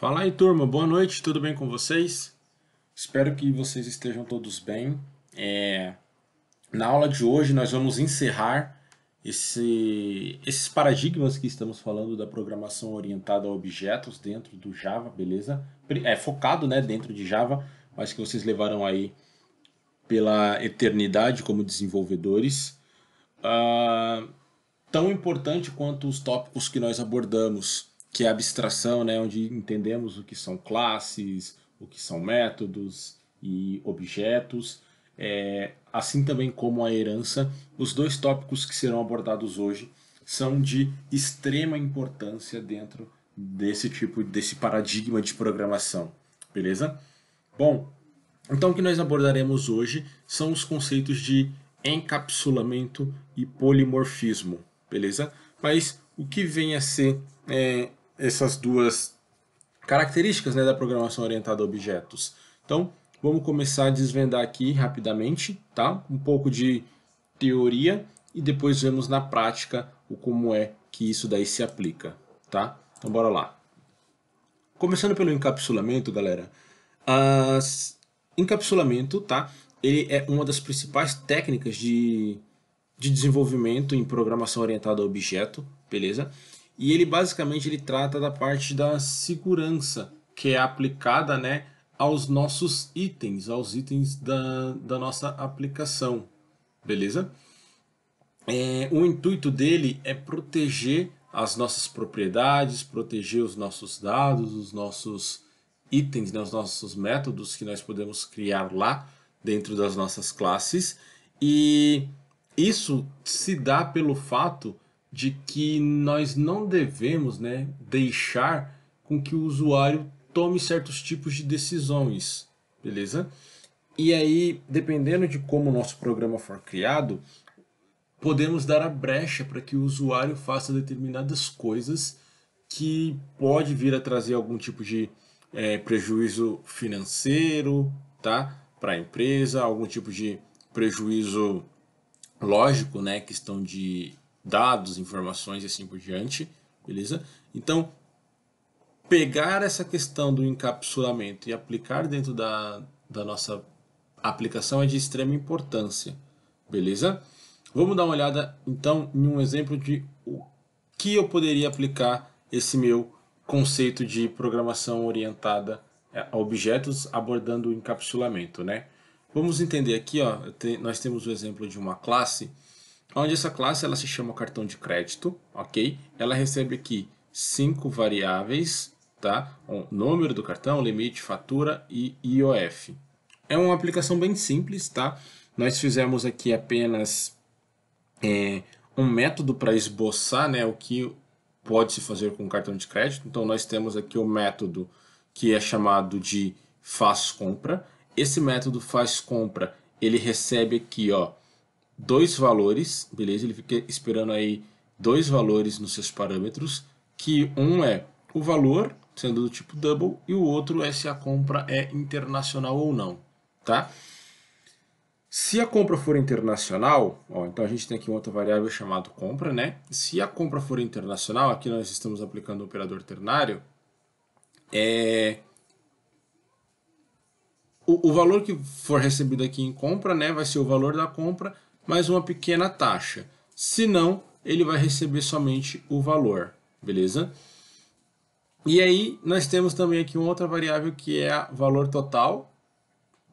Fala aí, turma. Boa noite. Tudo bem com vocês? Espero que vocês estejam todos bem. É... Na aula de hoje nós vamos encerrar esse... esses paradigmas que estamos falando da programação orientada a objetos dentro do Java, beleza? É focado, né, dentro de Java, mas que vocês levarão aí pela eternidade como desenvolvedores. Uh... Tão importante quanto os tópicos que nós abordamos que é a abstração, né, onde entendemos o que são classes, o que são métodos e objetos, é, assim também como a herança, os dois tópicos que serão abordados hoje são de extrema importância dentro desse tipo, desse paradigma de programação, beleza? Bom, então o que nós abordaremos hoje são os conceitos de encapsulamento e polimorfismo, beleza? Mas o que vem a ser é, essas duas características né, da programação orientada a objetos. Então, vamos começar a desvendar aqui rapidamente, tá? Um pouco de teoria e depois vemos na prática o como é que isso daí se aplica, tá? Então, bora lá. Começando pelo encapsulamento, galera. As... Encapsulamento, tá? Ele é uma das principais técnicas de, de desenvolvimento em programação orientada a objeto, beleza? e ele basicamente ele trata da parte da segurança que é aplicada né, aos nossos itens, aos itens da, da nossa aplicação, beleza? É, o intuito dele é proteger as nossas propriedades, proteger os nossos dados, os nossos itens, né, os nossos métodos que nós podemos criar lá dentro das nossas classes e isso se dá pelo fato de que nós não devemos né, deixar com que o usuário tome certos tipos de decisões, beleza? E aí, dependendo de como o nosso programa for criado, podemos dar a brecha para que o usuário faça determinadas coisas que pode vir a trazer algum tipo de é, prejuízo financeiro, tá? Para a empresa, algum tipo de prejuízo lógico, né? Questão de dados, informações e assim por diante, beleza? Então, pegar essa questão do encapsulamento e aplicar dentro da, da nossa aplicação é de extrema importância, beleza? Vamos dar uma olhada então em um exemplo de o que eu poderia aplicar esse meu conceito de programação orientada a objetos abordando o encapsulamento, né? Vamos entender aqui, ó, nós temos o exemplo de uma classe onde essa classe ela se chama cartão de crédito, ok? Ela recebe aqui cinco variáveis, tá? O número do cartão, limite, fatura e IOF. É uma aplicação bem simples, tá? Nós fizemos aqui apenas é, um método para esboçar né, o que pode se fazer com o cartão de crédito. Então nós temos aqui o método que é chamado de faz compra. Esse método faz compra, ele recebe aqui, ó, dois valores, beleza? Ele fica esperando aí dois valores nos seus parâmetros, que um é o valor, sendo do tipo double, e o outro é se a compra é internacional ou não, tá? Se a compra for internacional, ó, então a gente tem aqui outra variável chamada compra, né? Se a compra for internacional, aqui nós estamos aplicando o operador ternário, é... o, o valor que for recebido aqui em compra né, vai ser o valor da compra mais uma pequena taxa. Se não, ele vai receber somente o valor, beleza? E aí nós temos também aqui uma outra variável que é o valor total.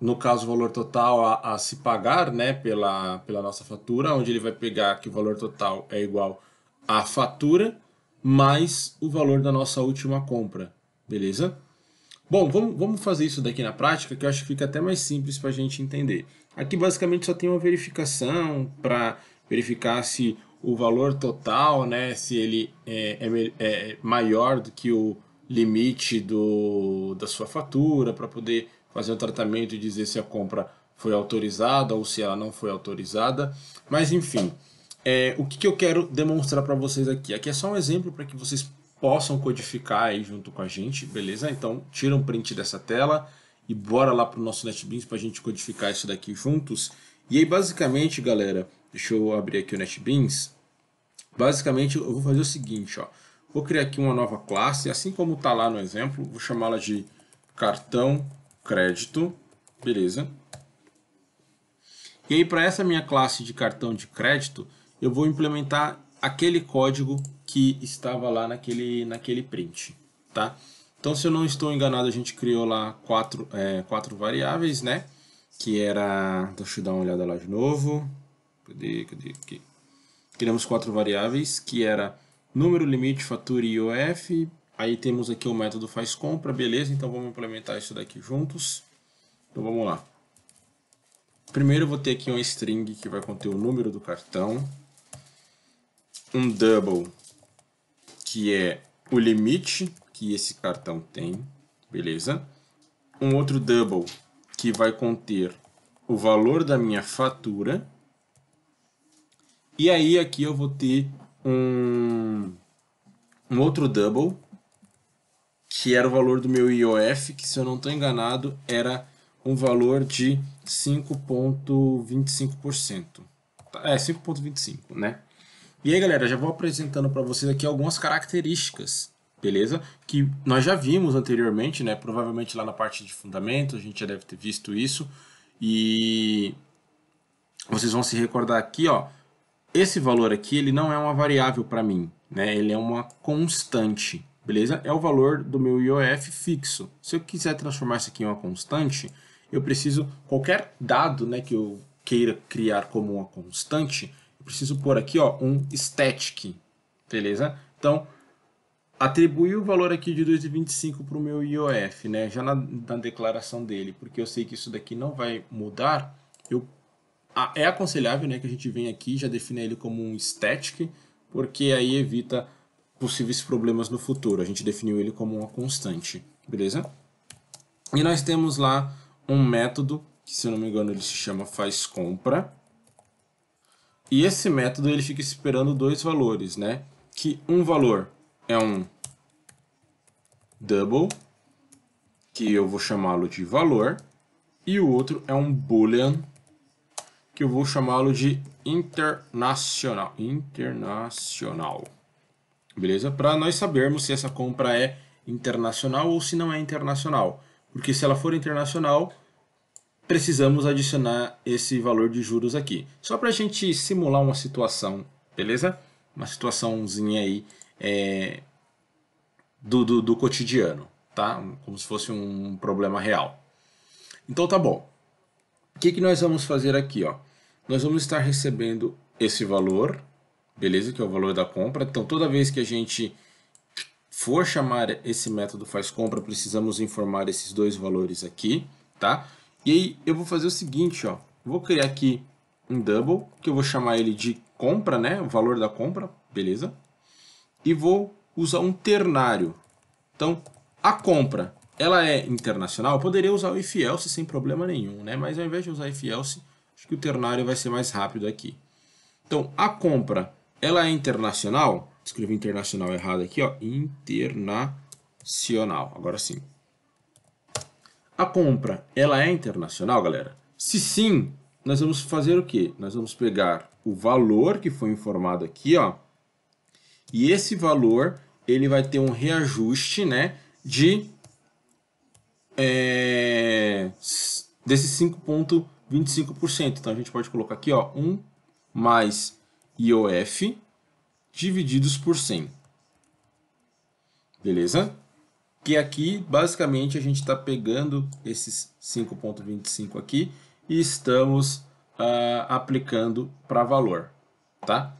No caso, o valor total a, a, se pagar né, pela, pela nossa fatura, onde ele vai pegar que o valor total é igual à fatura mais o valor da nossa última compra, beleza? Bom, vamos, vamos fazer isso daqui na prática, que eu acho que fica até mais simples para a gente entender. Aqui basicamente só tem uma verificação para verificar se o valor total, né, se ele é, é, é maior do que o limite do, da sua fatura, para poder fazer o um tratamento e dizer se a compra foi autorizada ou se ela não foi autorizada. Mas enfim, é, o que, que eu quero demonstrar para vocês aqui? Aqui é só um exemplo para que vocês possam codificar aí junto com a gente, beleza? Então tira um print dessa tela e bora lá para o nosso NetBeans para a gente codificar isso daqui juntos. E aí, basicamente, galera, deixa eu abrir aqui o NetBeans. Basicamente, eu vou fazer o seguinte, ó. Vou criar aqui uma nova classe, assim como tá lá no exemplo, vou chamá-la de cartão crédito, beleza? E aí, para essa minha classe de cartão de crédito, eu vou implementar aquele código que estava lá naquele, naquele print, Tá? Então, se eu não estou enganado, a gente criou lá quatro, é, quatro variáveis, né? Que era... Deixa eu dar uma olhada lá de novo. Cadê? Cadê? Aqui. Criamos quatro variáveis, que era número, limite, fatura e IOF. Aí temos aqui o método faz compra, beleza? Então, vamos implementar isso daqui juntos. Então, vamos lá. Primeiro, eu vou ter aqui uma string que vai conter o número do cartão. Um double, que é o limite que esse cartão tem, beleza? Um outro double que vai conter o valor da minha fatura. E aí aqui eu vou ter um, um outro double que era o valor do meu IOF, que se eu não estou enganado era um valor de 5.25%. Tá, é, 5.25, né? E aí, galera, já vou apresentando para vocês aqui algumas características beleza? Que nós já vimos anteriormente, né? Provavelmente lá na parte de fundamento, a gente já deve ter visto isso. E vocês vão se recordar aqui, ó, esse valor aqui, ele não é uma variável para mim, né? Ele é uma constante, beleza? É o valor do meu IOF fixo. Se eu quiser transformar isso aqui em uma constante, eu preciso qualquer dado, né, que eu queira criar como uma constante, eu preciso pôr aqui, ó, um static, beleza? Então, atribui o valor aqui de 2,25 para o meu IOF, né? já na, na, declaração dele, porque eu sei que isso daqui não vai mudar, eu, a, é aconselhável né, que a gente venha aqui já defina ele como um static, porque aí evita possíveis problemas no futuro. A gente definiu ele como uma constante, beleza? E nós temos lá um método, que se eu não me engano ele se chama faz compra, e esse método ele fica esperando dois valores, né? Que um valor é um double, que eu vou chamá-lo de valor, e o outro é um boolean, que eu vou chamá-lo de internacional. Internacional. Beleza? Para nós sabermos se essa compra é internacional ou se não é internacional. Porque se ela for internacional, precisamos adicionar esse valor de juros aqui. Só para a gente simular uma situação, beleza? Uma situaçãozinha aí é, do, do, do cotidiano, tá? Como se fosse um problema real. Então tá bom. O que, que nós vamos fazer aqui? Ó? Nós vamos estar recebendo esse valor, beleza? Que é o valor da compra. Então toda vez que a gente for chamar esse método faz compra, precisamos informar esses dois valores aqui, tá? E aí eu vou fazer o seguinte, ó. Vou criar aqui um double, que eu vou chamar ele de compra, né? O valor da compra, beleza? e vou usar um ternário. Então, a compra, ela é internacional? Eu poderia usar o if else sem problema nenhum, né? Mas ao invés de usar if else, acho que o ternário vai ser mais rápido aqui. Então, a compra, ela é internacional? Escrevi internacional errado aqui, ó. Internacional. Agora sim. A compra, ela é internacional, galera? Se sim, nós vamos fazer o quê? Nós vamos pegar o valor que foi informado aqui, ó e esse valor ele vai ter um reajuste né, de é, desses 5,25%. Então a gente pode colocar aqui ó, 1 mais IOF divididos por 100. Beleza? Que aqui, basicamente, a gente está pegando esses 5,25 aqui e estamos uh, aplicando para valor, tá?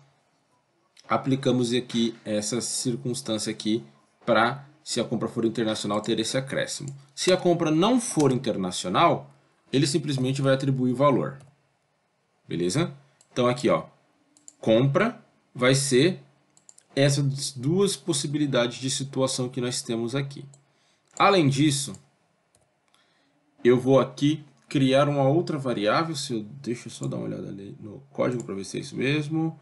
aplicamos aqui essa circunstância aqui para, se a compra for internacional, ter esse acréscimo. Se a compra não for internacional, ele simplesmente vai atribuir o valor. Beleza? Então aqui, ó, compra vai ser essas duas possibilidades de situação que nós temos aqui. Além disso, eu vou aqui criar uma outra variável, se eu, deixa eu só dar uma olhada no código para ver se é isso mesmo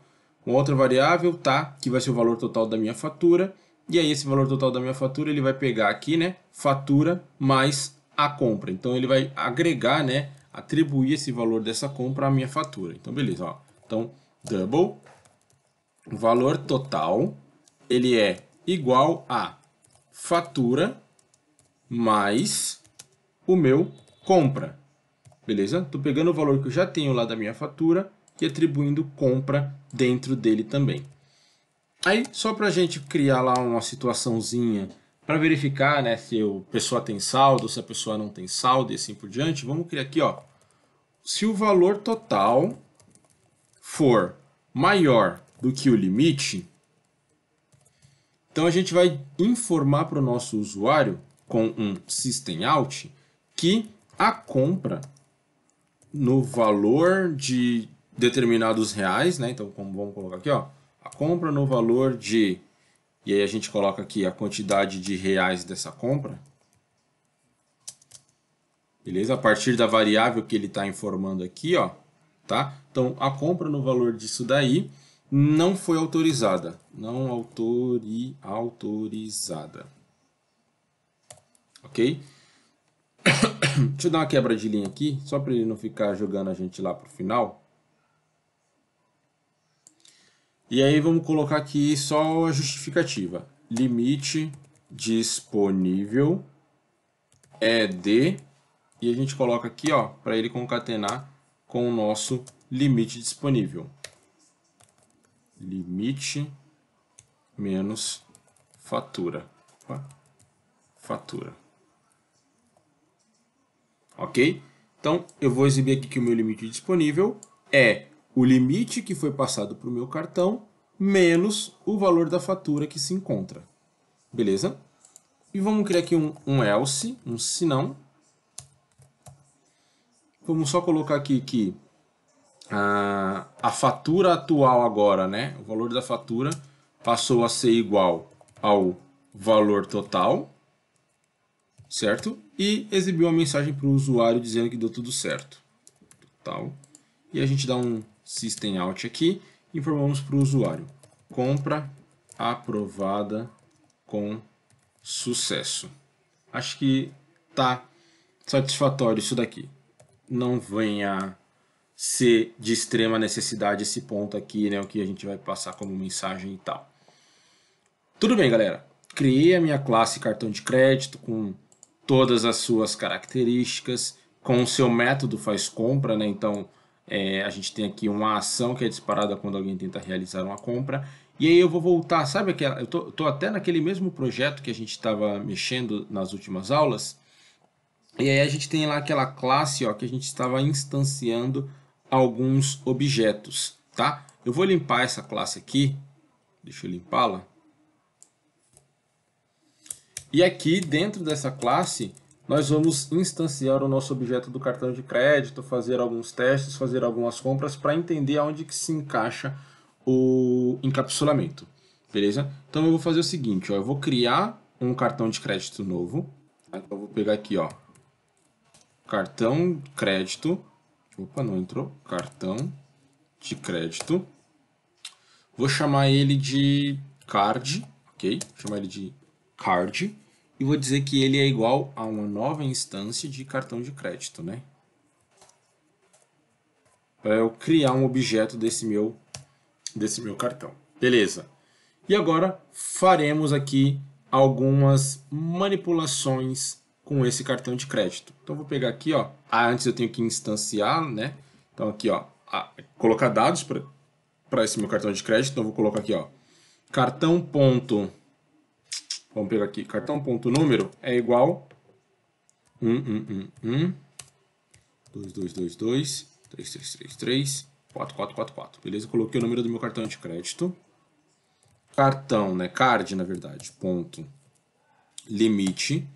uma outra variável, tá, que vai ser o valor total da minha fatura. E aí esse valor total da minha fatura, ele vai pegar aqui, né, fatura mais a compra. Então ele vai agregar, né, atribuir esse valor dessa compra à minha fatura. Então beleza, ó. Então double valor total, ele é igual a fatura mais o meu compra. Beleza? Tô pegando o valor que eu já tenho lá da minha fatura e atribuindo compra dentro dele também. Aí, só para a gente criar lá uma situaçãozinha para verificar né, se a pessoa tem saldo, se a pessoa não tem saldo e assim por diante, vamos criar aqui, ó, se o valor total for maior do que o limite, então a gente vai informar para o nosso usuário com um system out que a compra no valor de determinados reais, né? Então, como vamos colocar aqui, ó, a compra no valor de e aí a gente coloca aqui a quantidade de reais dessa compra. Beleza? A partir da variável que ele está informando aqui, ó, tá? Então, a compra no valor disso daí não foi autorizada. Não autori, autorizada. Ok? Deixa eu dar uma quebra de linha aqui, só para ele não ficar jogando a gente lá para o final. E aí vamos colocar aqui só a justificativa. Limite disponível é de... E a gente coloca aqui, ó, para ele concatenar com o nosso limite disponível. Limite menos fatura. Fatura. Ok? Então, eu vou exibir aqui que o meu limite disponível é o limite que foi passado para o meu cartão menos o valor da fatura que se encontra. Beleza? E vamos criar aqui um, um else, um não. Vamos só colocar aqui que a, a fatura atual agora, né? O valor da fatura passou a ser igual ao valor total, certo? E exibiu uma mensagem para o usuário dizendo que deu tudo certo. Total. E a gente dá um system out aqui, informamos para o usuário, compra aprovada com sucesso. Acho que tá satisfatório isso daqui. Não venha ser de extrema necessidade esse ponto aqui, né, o que a gente vai passar como mensagem e tal. Tudo bem, galera. Criei a minha classe cartão de crédito com todas as suas características, com o seu método faz compra, né? Então, é, a gente tem aqui uma ação que é disparada quando alguém tenta realizar uma compra. E aí eu vou voltar, sabe aquela. Eu tô, até naquele mesmo projeto que a gente estava mexendo nas últimas aulas. E aí a gente tem lá aquela classe ó, que a gente estava instanciando alguns objetos, tá? Eu vou limpar essa classe aqui. Deixa eu limpá-la. E aqui dentro dessa classe nós vamos instanciar o nosso objeto do cartão de crédito, fazer alguns testes, fazer algumas compras para entender aonde que se encaixa o encapsulamento, beleza? Então eu vou fazer o seguinte, ó, eu vou criar um cartão de crédito novo, então eu vou pegar aqui, ó, cartão crédito, opa, não entrou, cartão de crédito, vou chamar ele de card, ok? Vou chamar ele de card, e vou dizer que ele é igual a uma nova instância de cartão de crédito, né? Para eu criar um objeto desse meu, desse meu cartão. Beleza. E agora faremos aqui algumas manipulações com esse cartão de crédito. Então vou pegar aqui, ó. Ah, antes eu tenho que instanciar, né? Então aqui, ó, a, ah, colocar dados para esse meu cartão de crédito. Então vou colocar aqui, ó, cartão ponto Vamos pegar aqui, cartão.número é igual 1, 1, 1, 1, 2, 2, 2, 2, 3, 3, 3, 3, 4, 4, 4, 4. Beleza, coloquei o número do meu cartão de crédito. Cartão, né, card na verdade, ponto, limite.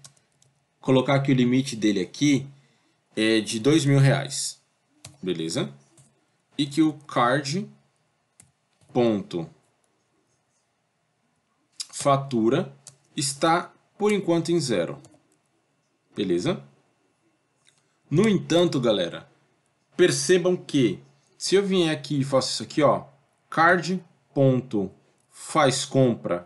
Colocar aqui o limite dele aqui é de dois mil reais, beleza? E que o card ponto fatura está por enquanto em zero. Beleza? No entanto, galera, percebam que se eu vier aqui e faço isso aqui, ó, card ponto faz compra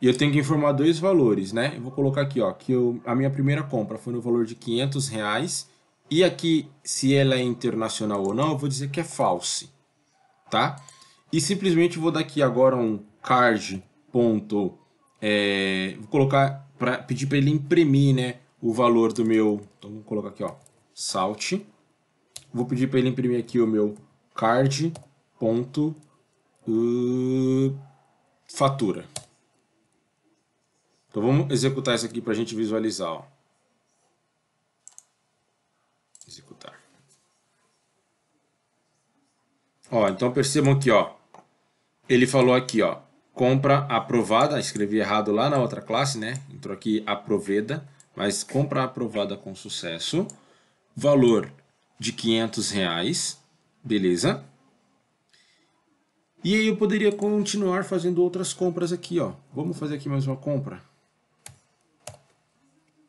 e eu tenho que informar dois valores, né? Eu vou colocar aqui, ó, que eu, a minha primeira compra foi no valor de 500 reais e aqui se ela é internacional ou não, eu vou dizer que é false, tá? E simplesmente vou dar aqui agora um card ponto é, vou colocar para pedir para ele imprimir, né, o valor do meu. Então vou colocar aqui, ó, salt. Vou pedir para ele imprimir aqui o meu card ponto uh, fatura. Então vamos executar isso aqui para a gente visualizar, ó. Executar. Ó, então percebam aqui, ó. Ele falou aqui, ó compra aprovada, escrevi errado lá na outra classe, né? Entrou aqui aproveda, mas compra aprovada com sucesso, valor de 500 reais, beleza? E aí eu poderia continuar fazendo outras compras aqui, ó. Vamos fazer aqui mais uma compra.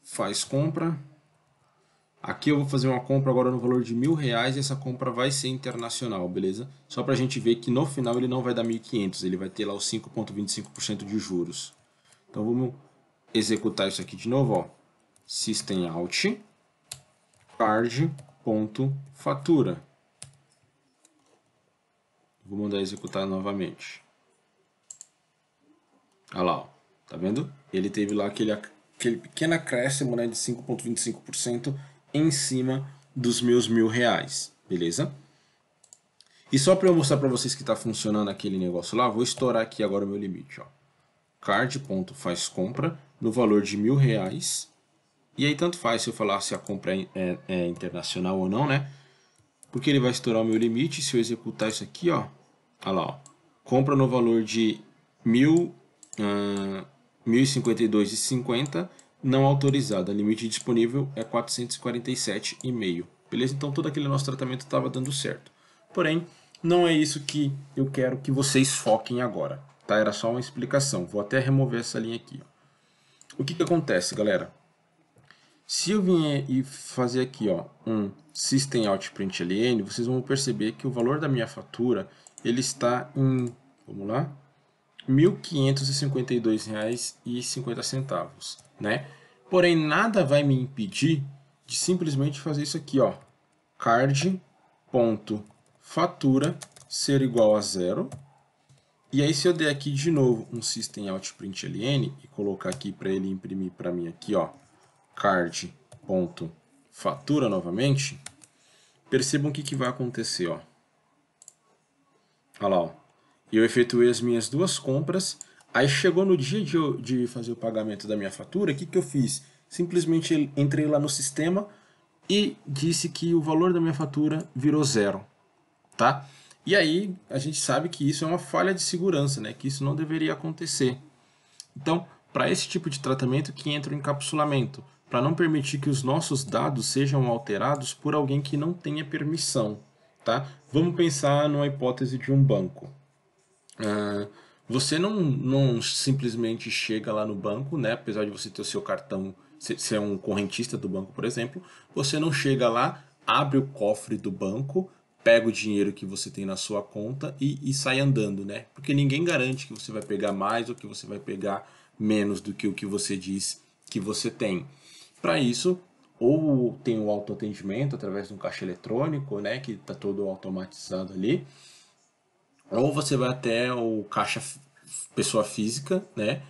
Faz compra. Aqui eu vou fazer uma compra agora no valor de mil reais e essa compra vai ser internacional, beleza? Só para a gente ver que no final ele não vai dar 1.500, ele vai ter lá os 5,25% de juros. Então vamos executar isso aqui de novo, ó. System out, ponto, fatura. Vou mandar executar novamente. Olha lá, ó. tá vendo? Ele teve lá aquele, aquele pequeno acréscimo né, de 5,25%, em cima dos meus mil reais, beleza? E só para eu mostrar para vocês que está funcionando aquele negócio lá, vou estourar aqui agora o meu limite, ó. Card ponto faz compra no valor de mil reais. E aí tanto faz se eu falar se a compra é, é, é internacional ou não, né? Porque ele vai estourar o meu limite. Se eu executar isso aqui, ó, olha lá, ó, compra no valor de mil, uh, ah, 1.052,50 não autorizada. Limite disponível é 447,5. Beleza? Então todo aquele nosso tratamento estava dando certo. Porém, não é isso que eu quero que vocês foquem agora. Tá? Era só uma explicação. Vou até remover essa linha aqui. O que, que acontece, galera? Se eu vier e fazer aqui ó, um System Out Print LN, vocês vão perceber que o valor da minha fatura ele está em, vamos lá, R$ 1.552,50, né? Porém, nada vai me impedir de simplesmente fazer isso aqui, ó. card.fatura ser igual a zero. E aí, se eu der aqui de novo um system out print ln e colocar aqui para ele imprimir para mim aqui, ó, card.fatura novamente, percebam o que, que vai acontecer, ó. Olha lá, ó. Eu efetuei as minhas duas compras Aí chegou no dia de, eu, de fazer o pagamento da minha fatura, o que, que eu fiz? Simplesmente entrei lá no sistema e disse que o valor da minha fatura virou zero, tá? E aí a gente sabe que isso é uma falha de segurança, né? Que isso não deveria acontecer. Então, para esse tipo de tratamento que entra o encapsulamento, para não permitir que os nossos dados sejam alterados por alguém que não tenha permissão, tá? Vamos pensar numa hipótese de um banco. Uh, você não, não simplesmente chega lá no banco, né? Apesar de você ter o seu cartão, ser é um correntista do banco, por exemplo, você não chega lá, abre o cofre do banco, pega o dinheiro que você tem na sua conta e, e sai andando, né? Porque ninguém garante que você vai pegar mais ou que você vai pegar menos do que o que você diz que você tem. Para isso, ou tem o autoatendimento através de um caixa eletrônico, né? Que está todo automatizado ali ou você vai até o caixa pessoa física, né?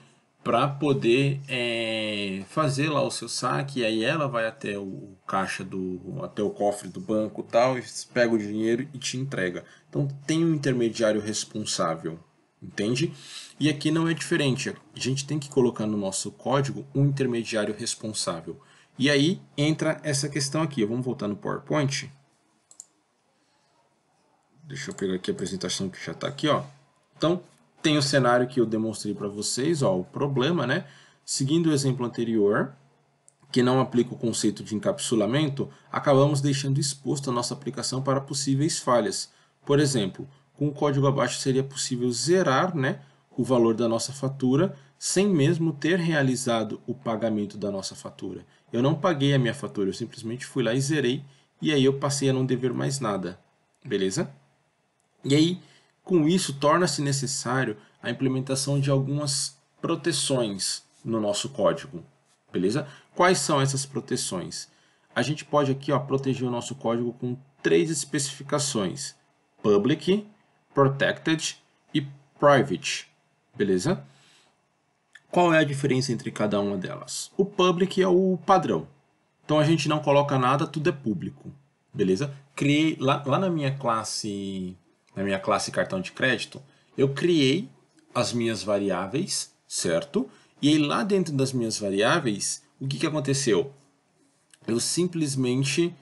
Para poder é, fazer lá o seu saque, e aí ela vai até o caixa do. até o cofre do banco tal, e pega o dinheiro e te entrega. Então tem um intermediário responsável, entende? E aqui não é diferente. A gente tem que colocar no nosso código um intermediário responsável. E aí entra essa questão aqui. Vamos voltar no PowerPoint. Deixa eu pegar aqui a apresentação que já está aqui, ó. Então, tem o cenário que eu demonstrei para vocês, ó, o problema, né? Seguindo o exemplo anterior, que não aplica o conceito de encapsulamento, acabamos deixando exposta a nossa aplicação para possíveis falhas. Por exemplo, com o código abaixo seria possível zerar né, o valor da nossa fatura sem mesmo ter realizado o pagamento da nossa fatura. Eu não paguei a minha fatura, eu simplesmente fui lá e zerei e aí eu passei a não dever mais nada. Beleza? E aí, com isso, torna-se necessário a implementação de algumas proteções no nosso código, beleza? Quais são essas proteções? A gente pode aqui ó, proteger o nosso código com três especificações, public, protected e private, beleza? Qual é a diferença entre cada uma delas? O public é o padrão, então a gente não coloca nada, tudo é público, beleza? Criei lá, lá na minha classe na minha classe cartão de crédito, eu criei as minhas variáveis, certo? E aí lá dentro das minhas variáveis, o que, que aconteceu? Eu simplesmente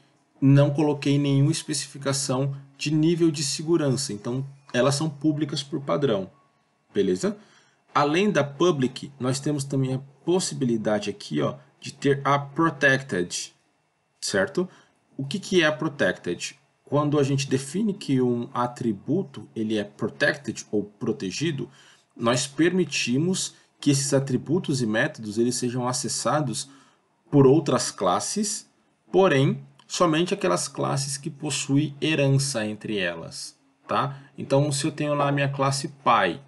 não coloquei nenhuma especificação de nível de segurança. Então, elas são públicas por padrão, beleza? Além da public, nós temos também a possibilidade aqui ó, de ter a protected, certo? O que, que é a protected? Quando a gente define que um atributo ele é protected ou protegido, nós permitimos que esses atributos e métodos eles sejam acessados por outras classes, porém somente aquelas classes que possuem herança entre elas, tá? Então se eu tenho lá a minha classe pai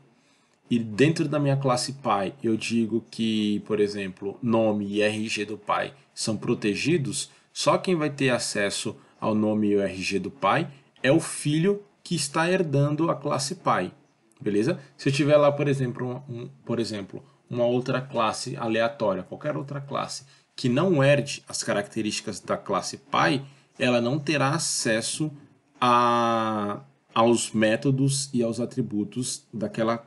e dentro da minha classe pai eu digo que, por exemplo, nome e RG do pai são protegidos, só quem vai ter acesso ao nome e o RG do pai, é o filho que está herdando a classe pai. Beleza? Se eu tiver lá, por exemplo, um, um, por exemplo, uma outra classe aleatória, qualquer outra classe, que não herde as características da classe pai, ela não terá acesso a, aos métodos e aos atributos daquela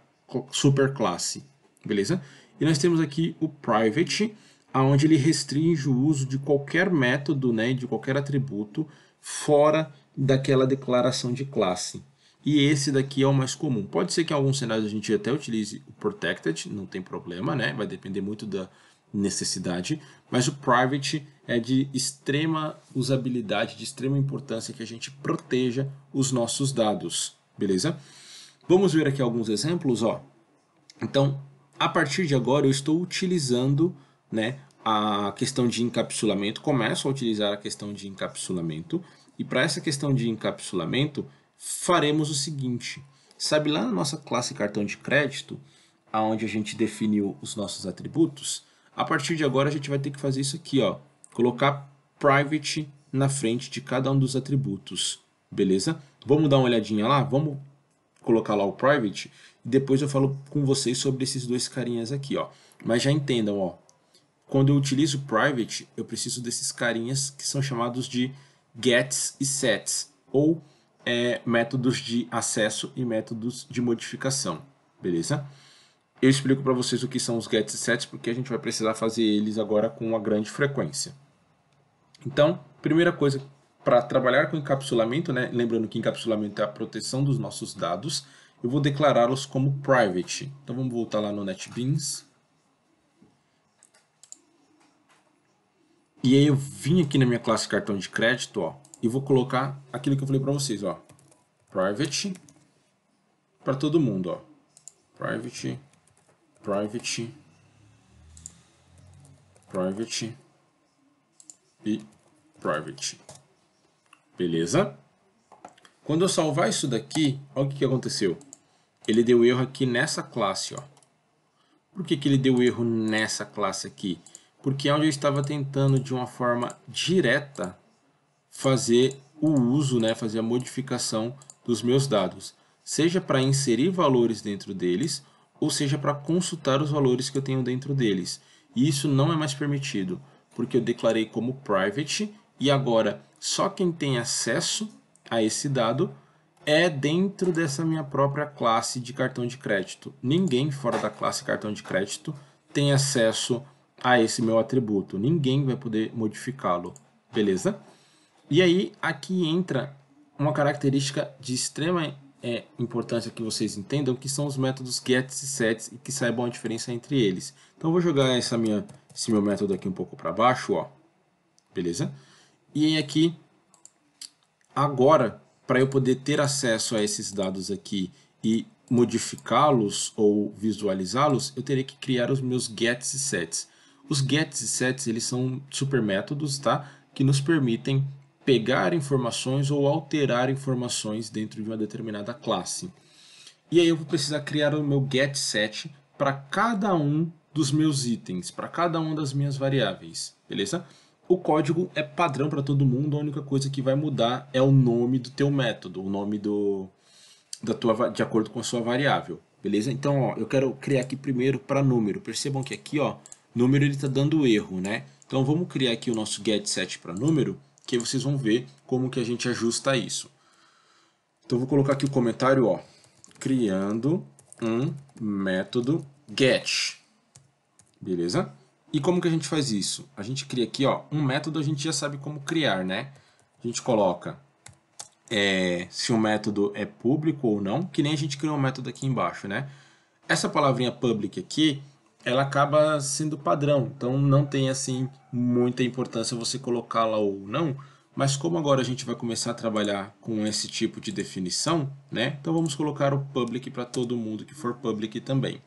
superclasse. Beleza? E nós temos aqui o private, onde ele restringe o uso de qualquer método, né, de qualquer atributo fora daquela declaração de classe. E esse daqui é o mais comum. Pode ser que em alguns cenários a gente até utilize o protected, não tem problema, né? Vai depender muito da necessidade, mas o private é de extrema usabilidade, de extrema importância que a gente proteja os nossos dados, beleza? Vamos ver aqui alguns exemplos, ó. Então, a partir de agora eu estou utilizando, né, a questão de encapsulamento, começo a utilizar a questão de encapsulamento, e para essa questão de encapsulamento, faremos o seguinte. Sabe lá na nossa classe cartão de crédito, aonde a gente definiu os nossos atributos? A partir de agora a gente vai ter que fazer isso aqui, ó, colocar private na frente de cada um dos atributos, beleza? Vamos dar uma olhadinha lá? Vamos colocar lá o private e depois eu falo com vocês sobre esses dois carinhas aqui, ó. Mas já entendam, ó, quando eu utilizo private, eu preciso desses carinhas que são chamados de gets e sets, ou é, métodos de acesso e métodos de modificação, beleza? Eu explico para vocês o que são os gets e sets, porque a gente vai precisar fazer eles agora com uma grande frequência. Então, primeira coisa, para trabalhar com encapsulamento, né, lembrando que encapsulamento é a proteção dos nossos dados, eu vou declará-los como private. Então vamos voltar lá no NetBeans, E aí eu vim aqui na minha classe cartão de crédito, ó, e vou colocar aquilo que eu falei para vocês, ó. Private para todo mundo, ó. Private, private, private e private. Beleza? Quando eu salvar isso daqui, olha o que, que aconteceu. Ele deu erro aqui nessa classe, ó. Por que, que ele deu erro nessa classe aqui? porque é onde eu estava tentando de uma forma direta fazer o uso, né, fazer a modificação dos meus dados, seja para inserir valores dentro deles, ou seja para consultar os valores que eu tenho dentro deles. E isso não é mais permitido, porque eu declarei como private e agora só quem tem acesso a esse dado é dentro dessa minha própria classe de cartão de crédito. Ninguém fora da classe cartão de crédito tem acesso a a esse meu atributo. Ninguém vai poder modificá-lo, beleza? E aí, aqui entra uma característica de extrema é, importância que vocês entendam, que são os métodos gets e sets e que saibam a diferença entre eles. Então, eu vou jogar essa minha, esse meu método aqui um pouco para baixo, ó. beleza? E aqui, agora, para eu poder ter acesso a esses dados aqui e modificá-los ou visualizá-los, eu terei que criar os meus gets e sets. Os gets e sets eles são super métodos tá? que nos permitem pegar informações ou alterar informações dentro de uma determinada classe. E aí eu vou precisar criar o meu get set para cada um dos meus itens, para cada uma das minhas variáveis, beleza? O código é padrão para todo mundo, a única coisa que vai mudar é o nome do teu método, o nome do, da tua, de acordo com a sua variável, beleza? Então, ó, eu quero criar aqui primeiro para número. Percebam que aqui, ó, número ele está dando erro, né? Então vamos criar aqui o nosso get set para número, que aí vocês vão ver como que a gente ajusta isso. Então vou colocar aqui o comentário, ó, criando um método get, beleza? E como que a gente faz isso? A gente cria aqui, ó, um método a gente já sabe como criar, né? A gente coloca é, se o um método é público ou não, que nem a gente criou um método aqui embaixo, né? Essa palavrinha public aqui ela acaba sendo padrão, então não tem assim muita importância você colocá-la ou não, mas como agora a gente vai começar a trabalhar com esse tipo de definição, né? Então vamos colocar o public para todo mundo que for public também.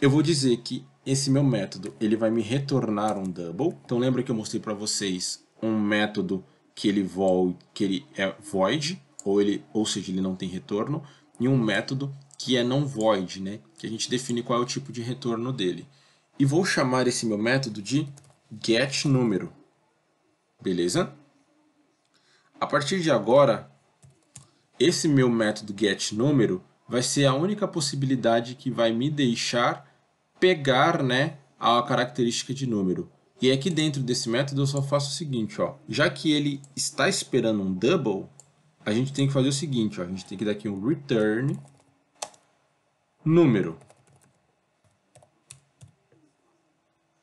Eu vou dizer que esse meu método, ele vai me retornar um double. Então lembra que eu mostrei para vocês um método que ele, vol que ele é void, ou, ele, ou seja, ele não tem retorno, e um método que é não void, né? que a gente define qual é o tipo de retorno dele. E vou chamar esse meu método de getNúmero. Beleza? A partir de agora, esse meu método getNúmero vai ser a única possibilidade que vai me deixar pegar né, a característica de número. E aqui é dentro desse método eu só faço o seguinte, ó. já que ele está esperando um double, a gente tem que fazer o seguinte, ó, a gente tem que dar aqui um return número.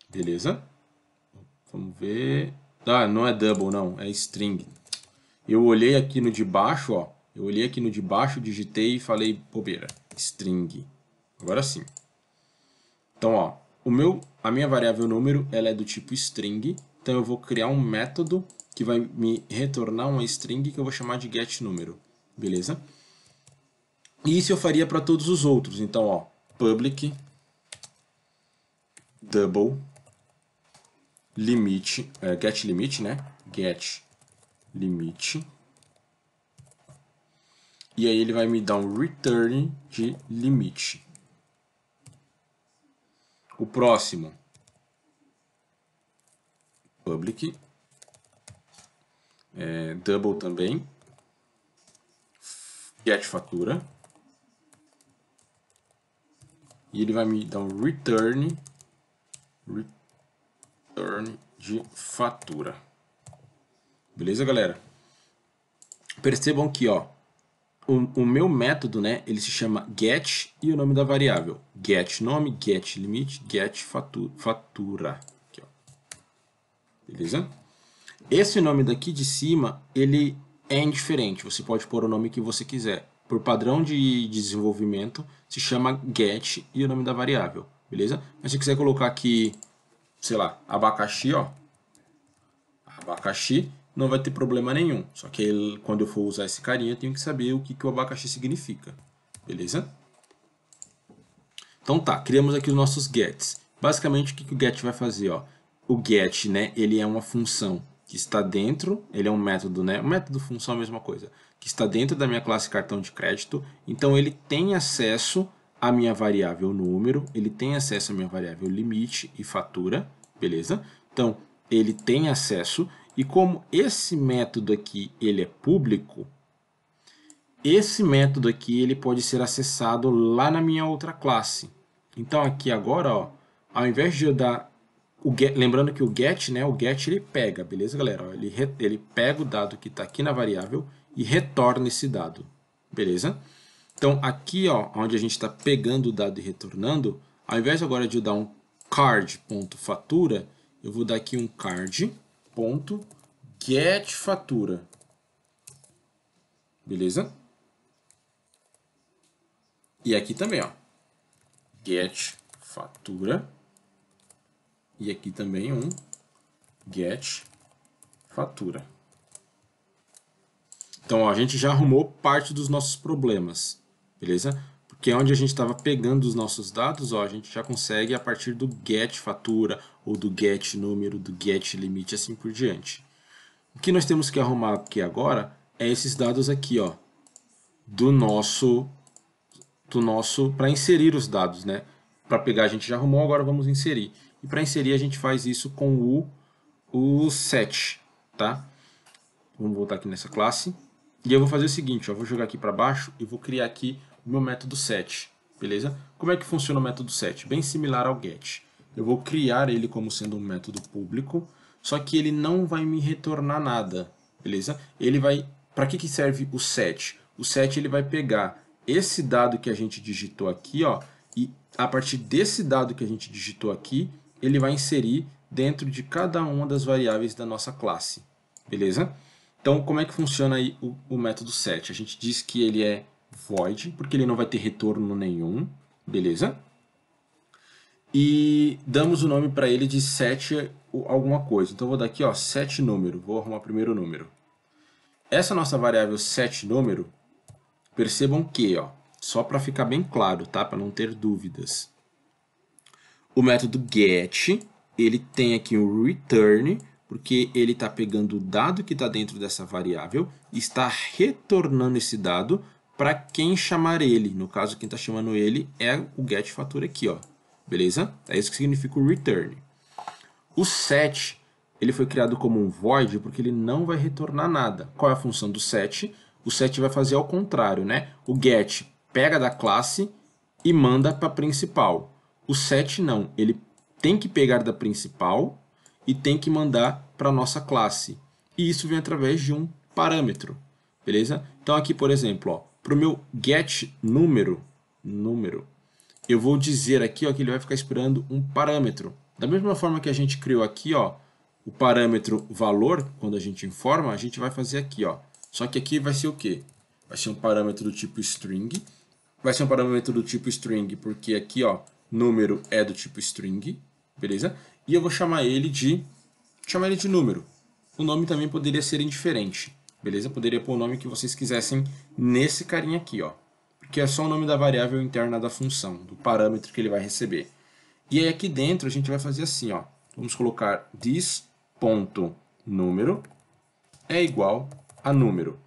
Beleza? Vamos ver. Ah, não é double, não. É string. Eu olhei aqui no de baixo, ó. Eu olhei aqui no de baixo, digitei e falei bobeira. String. Agora sim. Então, ó. O meu, a minha variável número, ela é do tipo string. Então, eu vou criar um método que vai me retornar uma string que eu vou chamar de getNúmero. Beleza? E isso eu faria para todos os outros. Então, ó, public double limite, é, get limite, né? Get limite. E aí ele vai me dar um return de limite. O próximo public é, double também get fatura e ele vai me dar um return, return de fatura. Beleza, galera? Percebam que ó, o, o, meu método, né, ele se chama get e o nome da variável. Get nome, get limite, get fatura. fatura. Aqui, Beleza? Esse nome daqui de cima, ele é indiferente. Você pode pôr o nome que você quiser por padrão de desenvolvimento, se chama get e o nome da variável, beleza? Mas se quiser colocar aqui, sei lá, abacaxi, ó, abacaxi, não vai ter problema nenhum. Só que ele, quando eu for usar esse carinha, eu tenho que saber o que, que o abacaxi significa, beleza? Então tá, criamos aqui os nossos gets. Basicamente, o que, que o get vai fazer, ó? O get, né, ele é uma função que está dentro, ele é um método, né? O método função é a mesma coisa, que está dentro da minha classe cartão de crédito, então ele tem acesso à minha variável número, ele tem acesso à minha variável limite e fatura, beleza? Então, ele tem acesso e como esse método aqui, ele é público, esse método aqui, ele pode ser acessado lá na minha outra classe. Então, aqui agora, ó, ao invés de eu dar get, lembrando que o get, né, o get ele pega, beleza, galera? Ele, re, ele pega o dado que está aqui na variável e retorna esse dado, beleza? Então, aqui, ó, onde a gente está pegando o dado e retornando, ao invés agora de eu dar um card.fatura, eu vou dar aqui um card.getFatura, beleza? E aqui também, ó, getFatura, e aqui também um get fatura. Então, ó, a gente já arrumou parte dos nossos problemas, beleza? Porque é onde a gente estava pegando os nossos dados, ó, a gente já consegue a partir do get fatura, ou do get número, do get limite, assim por diante. O que nós temos que arrumar aqui agora é esses dados aqui, ó, do nosso, do nosso para inserir os dados, né? Para pegar a gente já arrumou, agora vamos inserir. E para inserir, a gente faz isso com o, o set, tá? Vamos voltar aqui nessa classe. E eu vou fazer o seguinte, ó, vou jogar aqui para baixo e vou criar aqui o meu método set, beleza? Como é que funciona o método set? Bem similar ao get. Eu vou criar ele como sendo um método público, só que ele não vai me retornar nada, beleza? Ele vai... Para que, que serve o set? O set ele vai pegar esse dado que a gente digitou aqui, ó, e a partir desse dado que a gente digitou aqui, ele vai inserir dentro de cada uma das variáveis da nossa classe. Beleza? Então, como é que funciona aí o, o, método set? A gente diz que ele é void, porque ele não vai ter retorno nenhum. Beleza? E damos o nome para ele de set alguma coisa. Então, vou dar aqui ó, set número. Vou arrumar primeiro o número. Essa nossa variável set número, percebam que, ó, só para ficar bem claro, tá? para não ter dúvidas o método get, ele tem aqui o return, porque ele está pegando o dado que está dentro dessa variável e está retornando esse dado para quem chamar ele. No caso, quem está chamando ele é o get fatura aqui, ó. Beleza? É isso que significa o return. O set, ele foi criado como um void porque ele não vai retornar nada. Qual é a função do set? O set vai fazer ao contrário, né? O get pega da classe e manda para a principal. O set não, ele tem que pegar da principal e tem que mandar para a nossa classe. E isso vem através de um parâmetro, beleza? Então aqui, por exemplo, para o meu get número, número, eu vou dizer aqui ó, que ele vai ficar esperando um parâmetro. Da mesma forma que a gente criou aqui ó, o parâmetro valor, quando a gente informa, a gente vai fazer aqui. Ó. Só que aqui vai ser o quê? Vai ser um parâmetro do tipo string. Vai ser um parâmetro do tipo string, porque aqui ó, número é do tipo string, beleza? E eu vou chamar ele de chamar ele de número. O nome também poderia ser indiferente, beleza? Poderia pôr o nome que vocês quisessem nesse carinha aqui, ó. Porque é só o nome da variável interna da função, do parâmetro que ele vai receber. E aí aqui dentro a gente vai fazer assim, ó. Vamos colocar this.número é igual a número.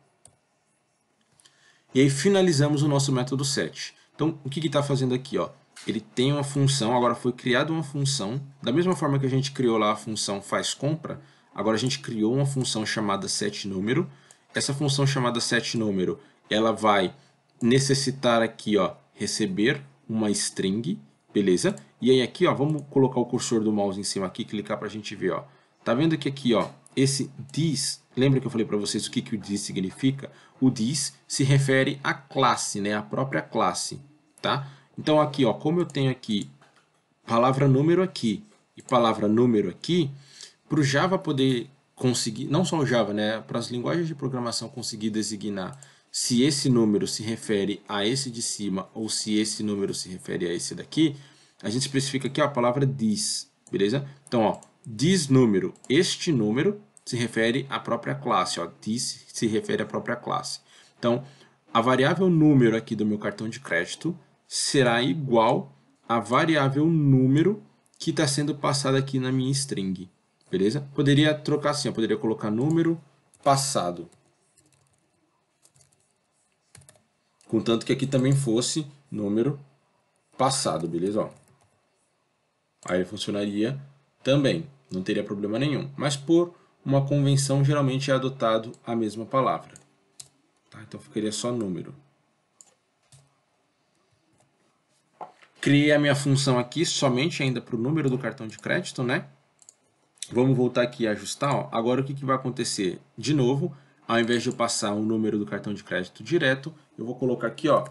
E aí finalizamos o nosso método set. Então, o que está fazendo aqui? Ó? ele tem uma função, agora foi criada uma função, da mesma forma que a gente criou lá a função faz compra, agora a gente criou uma função chamada setNúmero. Essa função chamada setNúmero, ela vai necessitar aqui, ó, receber uma string, beleza? E aí aqui, ó, vamos colocar o cursor do mouse em cima aqui, clicar para a gente ver, ó. Tá vendo que aqui, ó, esse this, lembra que eu falei para vocês o que, que o this significa? O this se refere à classe, né, à própria classe, Tá? Então aqui, ó, como eu tenho aqui palavra número aqui e palavra número aqui, para o Java poder conseguir, não só o Java, né, para as linguagens de programação conseguir designar se esse número se refere a esse de cima ou se esse número se refere a esse daqui, a gente especifica aqui ó, a palavra this, beleza? Então, ó, this número, este número se refere à própria classe, ó, this se refere à própria classe. Então, a variável número aqui do meu cartão de crédito será igual à variável número que está sendo passada aqui na minha string. Beleza? Poderia trocar assim, eu poderia colocar número passado. Contanto que aqui também fosse número passado, beleza? Ó. Aí funcionaria também, não teria problema nenhum. Mas por uma convenção, geralmente é adotado a mesma palavra. Tá? Então ficaria só número. Criei a minha função aqui somente ainda para o número do cartão de crédito, né? Vamos voltar aqui e ajustar. Ó. Agora o que, que vai acontecer? De novo, ao invés de eu passar o número do cartão de crédito direto, eu vou colocar aqui, ó,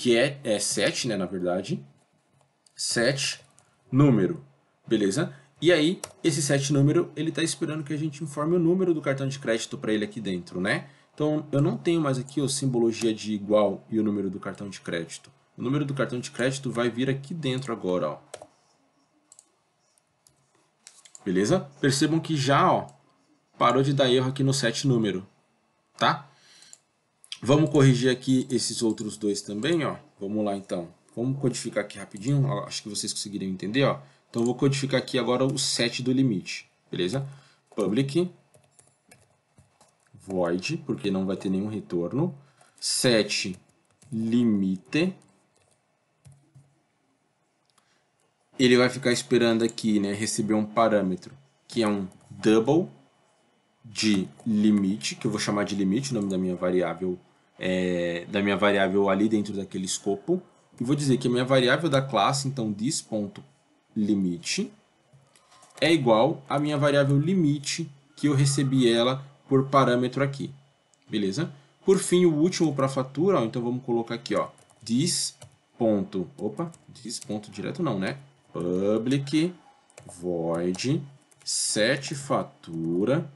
get, é 7, é né, na verdade, 7 número, beleza? E aí, esse 7 número, ele está esperando que a gente informe o número do cartão de crédito para ele aqui dentro, né? Então, eu não tenho mais aqui a simbologia de igual e o número do cartão de crédito. O número do cartão de crédito vai vir aqui dentro agora, ó. Beleza? Percebam que já, ó, parou de dar erro aqui no set número, tá? Vamos corrigir aqui esses outros dois também, ó. Vamos lá, então. Vamos codificar aqui rapidinho, acho que vocês conseguiriam entender, ó. Então, vou codificar aqui agora o set do limite, beleza? Public void, porque não vai ter nenhum retorno, set limite, ele vai ficar esperando aqui, né, receber um parâmetro, que é um double de limite, que eu vou chamar de limite, o nome da minha variável é, da minha variável ali dentro daquele escopo. E vou dizer que a minha variável da classe, então this.limite, é igual à minha variável limite, que eu recebi ela por parâmetro aqui. Beleza? Por fim, o último para fatura, ó, então vamos colocar aqui, ó, this ponto, opa, this ponto direto não, né? public void set fatura.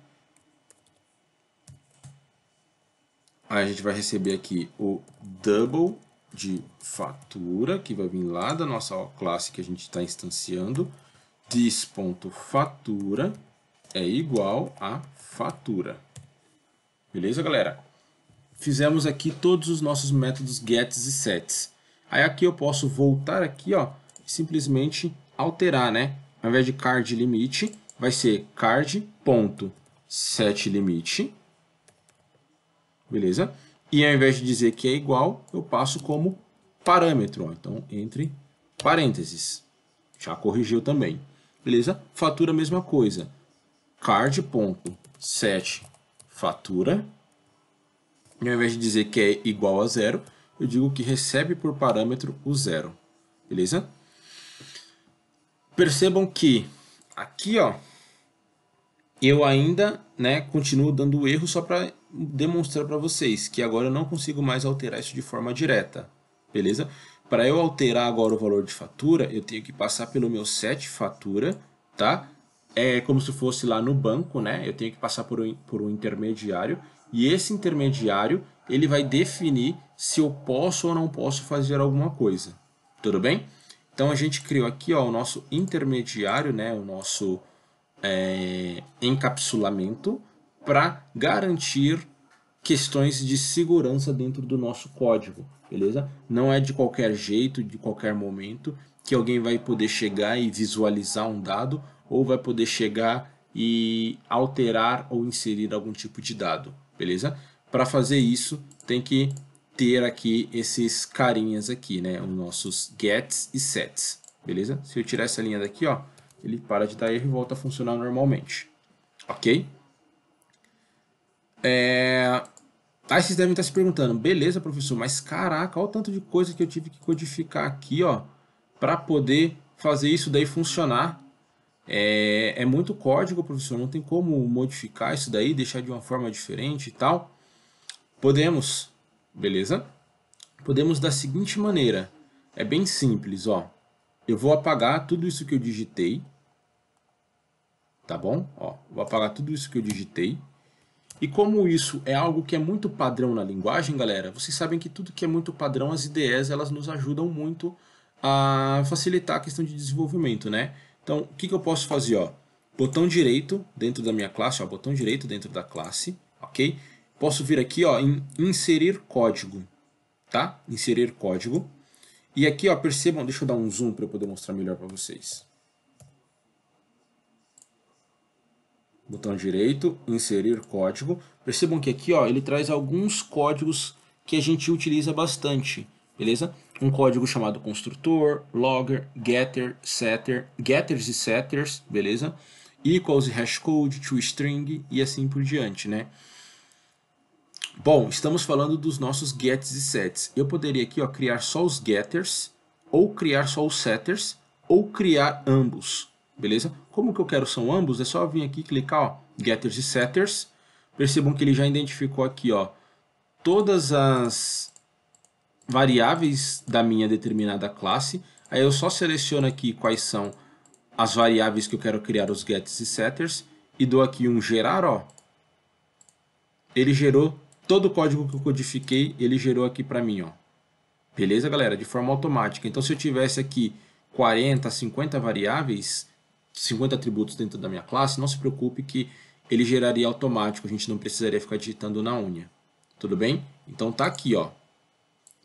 Aí a gente vai receber aqui o double de fatura, que vai vir lá da nossa classe que a gente está instanciando. This.fatura é igual a fatura. Beleza, galera? Fizemos aqui todos os nossos métodos gets e sets. Aí aqui eu posso voltar aqui, ó, simplesmente alterar, né? Ao invés de card limite, vai ser card ponto set limite, beleza? E ao invés de dizer que é igual, eu passo como parâmetro, então entre parênteses. Já corrigiu também, beleza? Fatura mesma coisa, card ponto set fatura, e ao invés de dizer que é igual a zero, eu digo que recebe por parâmetro o zero, beleza? percebam que aqui, ó, eu ainda, né, continuo dando erro só para demonstrar para vocês que agora eu não consigo mais alterar isso de forma direta, beleza? Para eu alterar agora o valor de fatura, eu tenho que passar pelo meu set fatura, tá? É como se fosse lá no banco, né? Eu tenho que passar por um, por um intermediário e esse intermediário ele vai definir se eu posso ou não posso fazer alguma coisa, tudo bem? Então a gente criou aqui ó, o nosso intermediário, né, o nosso é, encapsulamento para garantir questões de segurança dentro do nosso código, beleza? Não é de qualquer jeito, de qualquer momento que alguém vai poder chegar e visualizar um dado ou vai poder chegar e alterar ou inserir algum tipo de dado, beleza? Para fazer isso, tem que ter aqui esses carinhas aqui, né? Os nossos gets e sets, beleza? Se eu tirar essa linha daqui, ó, ele para de dar erro e volta a funcionar normalmente, ok? É... Aí ah, vocês devem estar se perguntando, beleza, professor, mas caraca, olha o tanto de coisa que eu tive que codificar aqui, ó, para poder fazer isso daí funcionar. É... é muito código, professor, não tem como modificar isso daí, deixar de uma forma diferente e tal. Podemos, beleza? Podemos da seguinte maneira, é bem simples, ó. Eu vou apagar tudo isso que eu digitei, tá bom? Ó, vou apagar tudo isso que eu digitei. E como isso é algo que é muito padrão na linguagem, galera, vocês sabem que tudo que é muito padrão, as IDEs, elas nos ajudam muito a facilitar a questão de desenvolvimento, né? Então, o que, que eu posso fazer, ó? Botão direito dentro da minha classe, ó, botão direito dentro da classe, ok? posso vir aqui ó, em inserir código, tá? Inserir código. E aqui, ó, percebam, deixa eu dar um zoom para eu poder mostrar melhor para vocês. Botão direito, inserir código. Percebam que aqui, ó, ele traz alguns códigos que a gente utiliza bastante, beleza? Um código chamado construtor, logger, getter, setter, getters e setters, beleza? Equals e hashcode, toString e assim por diante, né? Bom, estamos falando dos nossos gets e sets. Eu poderia aqui ó, criar só os getters, ou criar só os setters, ou criar ambos, beleza? Como que eu quero são ambos? É só vir aqui clicar ó, getters e setters. Percebam que ele já identificou aqui ó, todas as variáveis da minha determinada classe. Aí eu só seleciono aqui quais são as variáveis que eu quero criar os gets e setters e dou aqui um gerar, ó. Ele gerou todo o código que eu codifiquei, ele gerou aqui para mim, ó. Beleza, galera? De forma automática. Então, se eu tivesse aqui 40, 50 variáveis, 50 atributos dentro da minha classe, não se preocupe que ele geraria automático, a gente não precisaria ficar digitando na unha. Tudo bem? Então tá aqui, ó.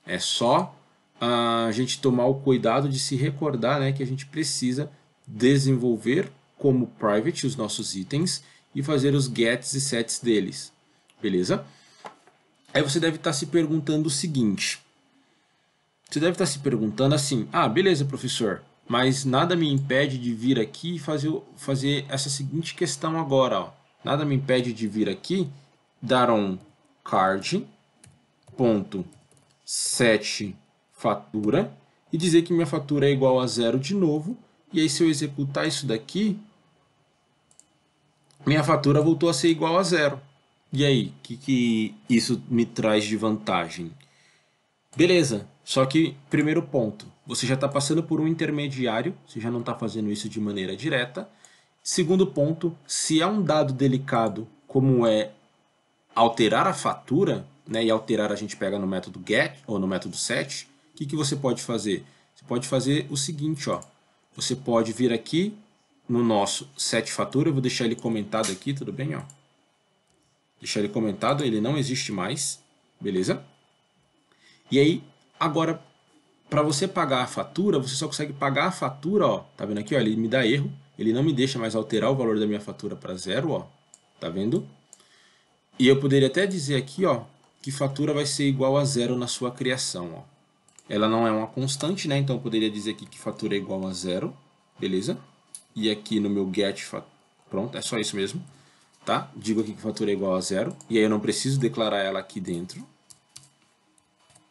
É só ah, a gente tomar o cuidado de se recordar né, que a gente precisa desenvolver como private os nossos itens e fazer os gets e sets deles. Beleza? Aí você deve estar tá se perguntando o seguinte: você deve estar tá se perguntando assim, ah, beleza, professor, mas nada me impede de vir aqui e fazer, fazer essa seguinte questão agora. Ó. Nada me impede de vir aqui, dar um card, ponto, 7 fatura, e dizer que minha fatura é igual a zero de novo, e aí se eu executar isso daqui, minha fatura voltou a ser igual a zero. E aí, o que, que isso me traz de vantagem? Beleza, só que, primeiro ponto, você já está passando por um intermediário, você já não está fazendo isso de maneira direta. Segundo ponto, se é um dado delicado como é alterar a fatura, né, e alterar a gente pega no método get ou no método set, o que, que você pode fazer? Você pode fazer o seguinte, ó, você pode vir aqui no nosso set fatura, eu vou deixar ele comentado aqui, tudo bem? Ó. Deixar ele comentado, ele não existe mais, beleza? E aí, agora, para você pagar a fatura, você só consegue pagar a fatura, ó, tá vendo aqui, ó, ele me dá erro, ele não me deixa mais alterar o valor da minha fatura para zero, ó, tá vendo? E eu poderia até dizer aqui, ó, que fatura vai ser igual a zero na sua criação, ó. Ela não é uma constante, né, então eu poderia dizer aqui que fatura é igual a zero, beleza? E aqui no meu get, pronto, é só isso mesmo tá? Digo aqui que o fator é igual a zero, e aí eu não preciso declarar ela aqui dentro.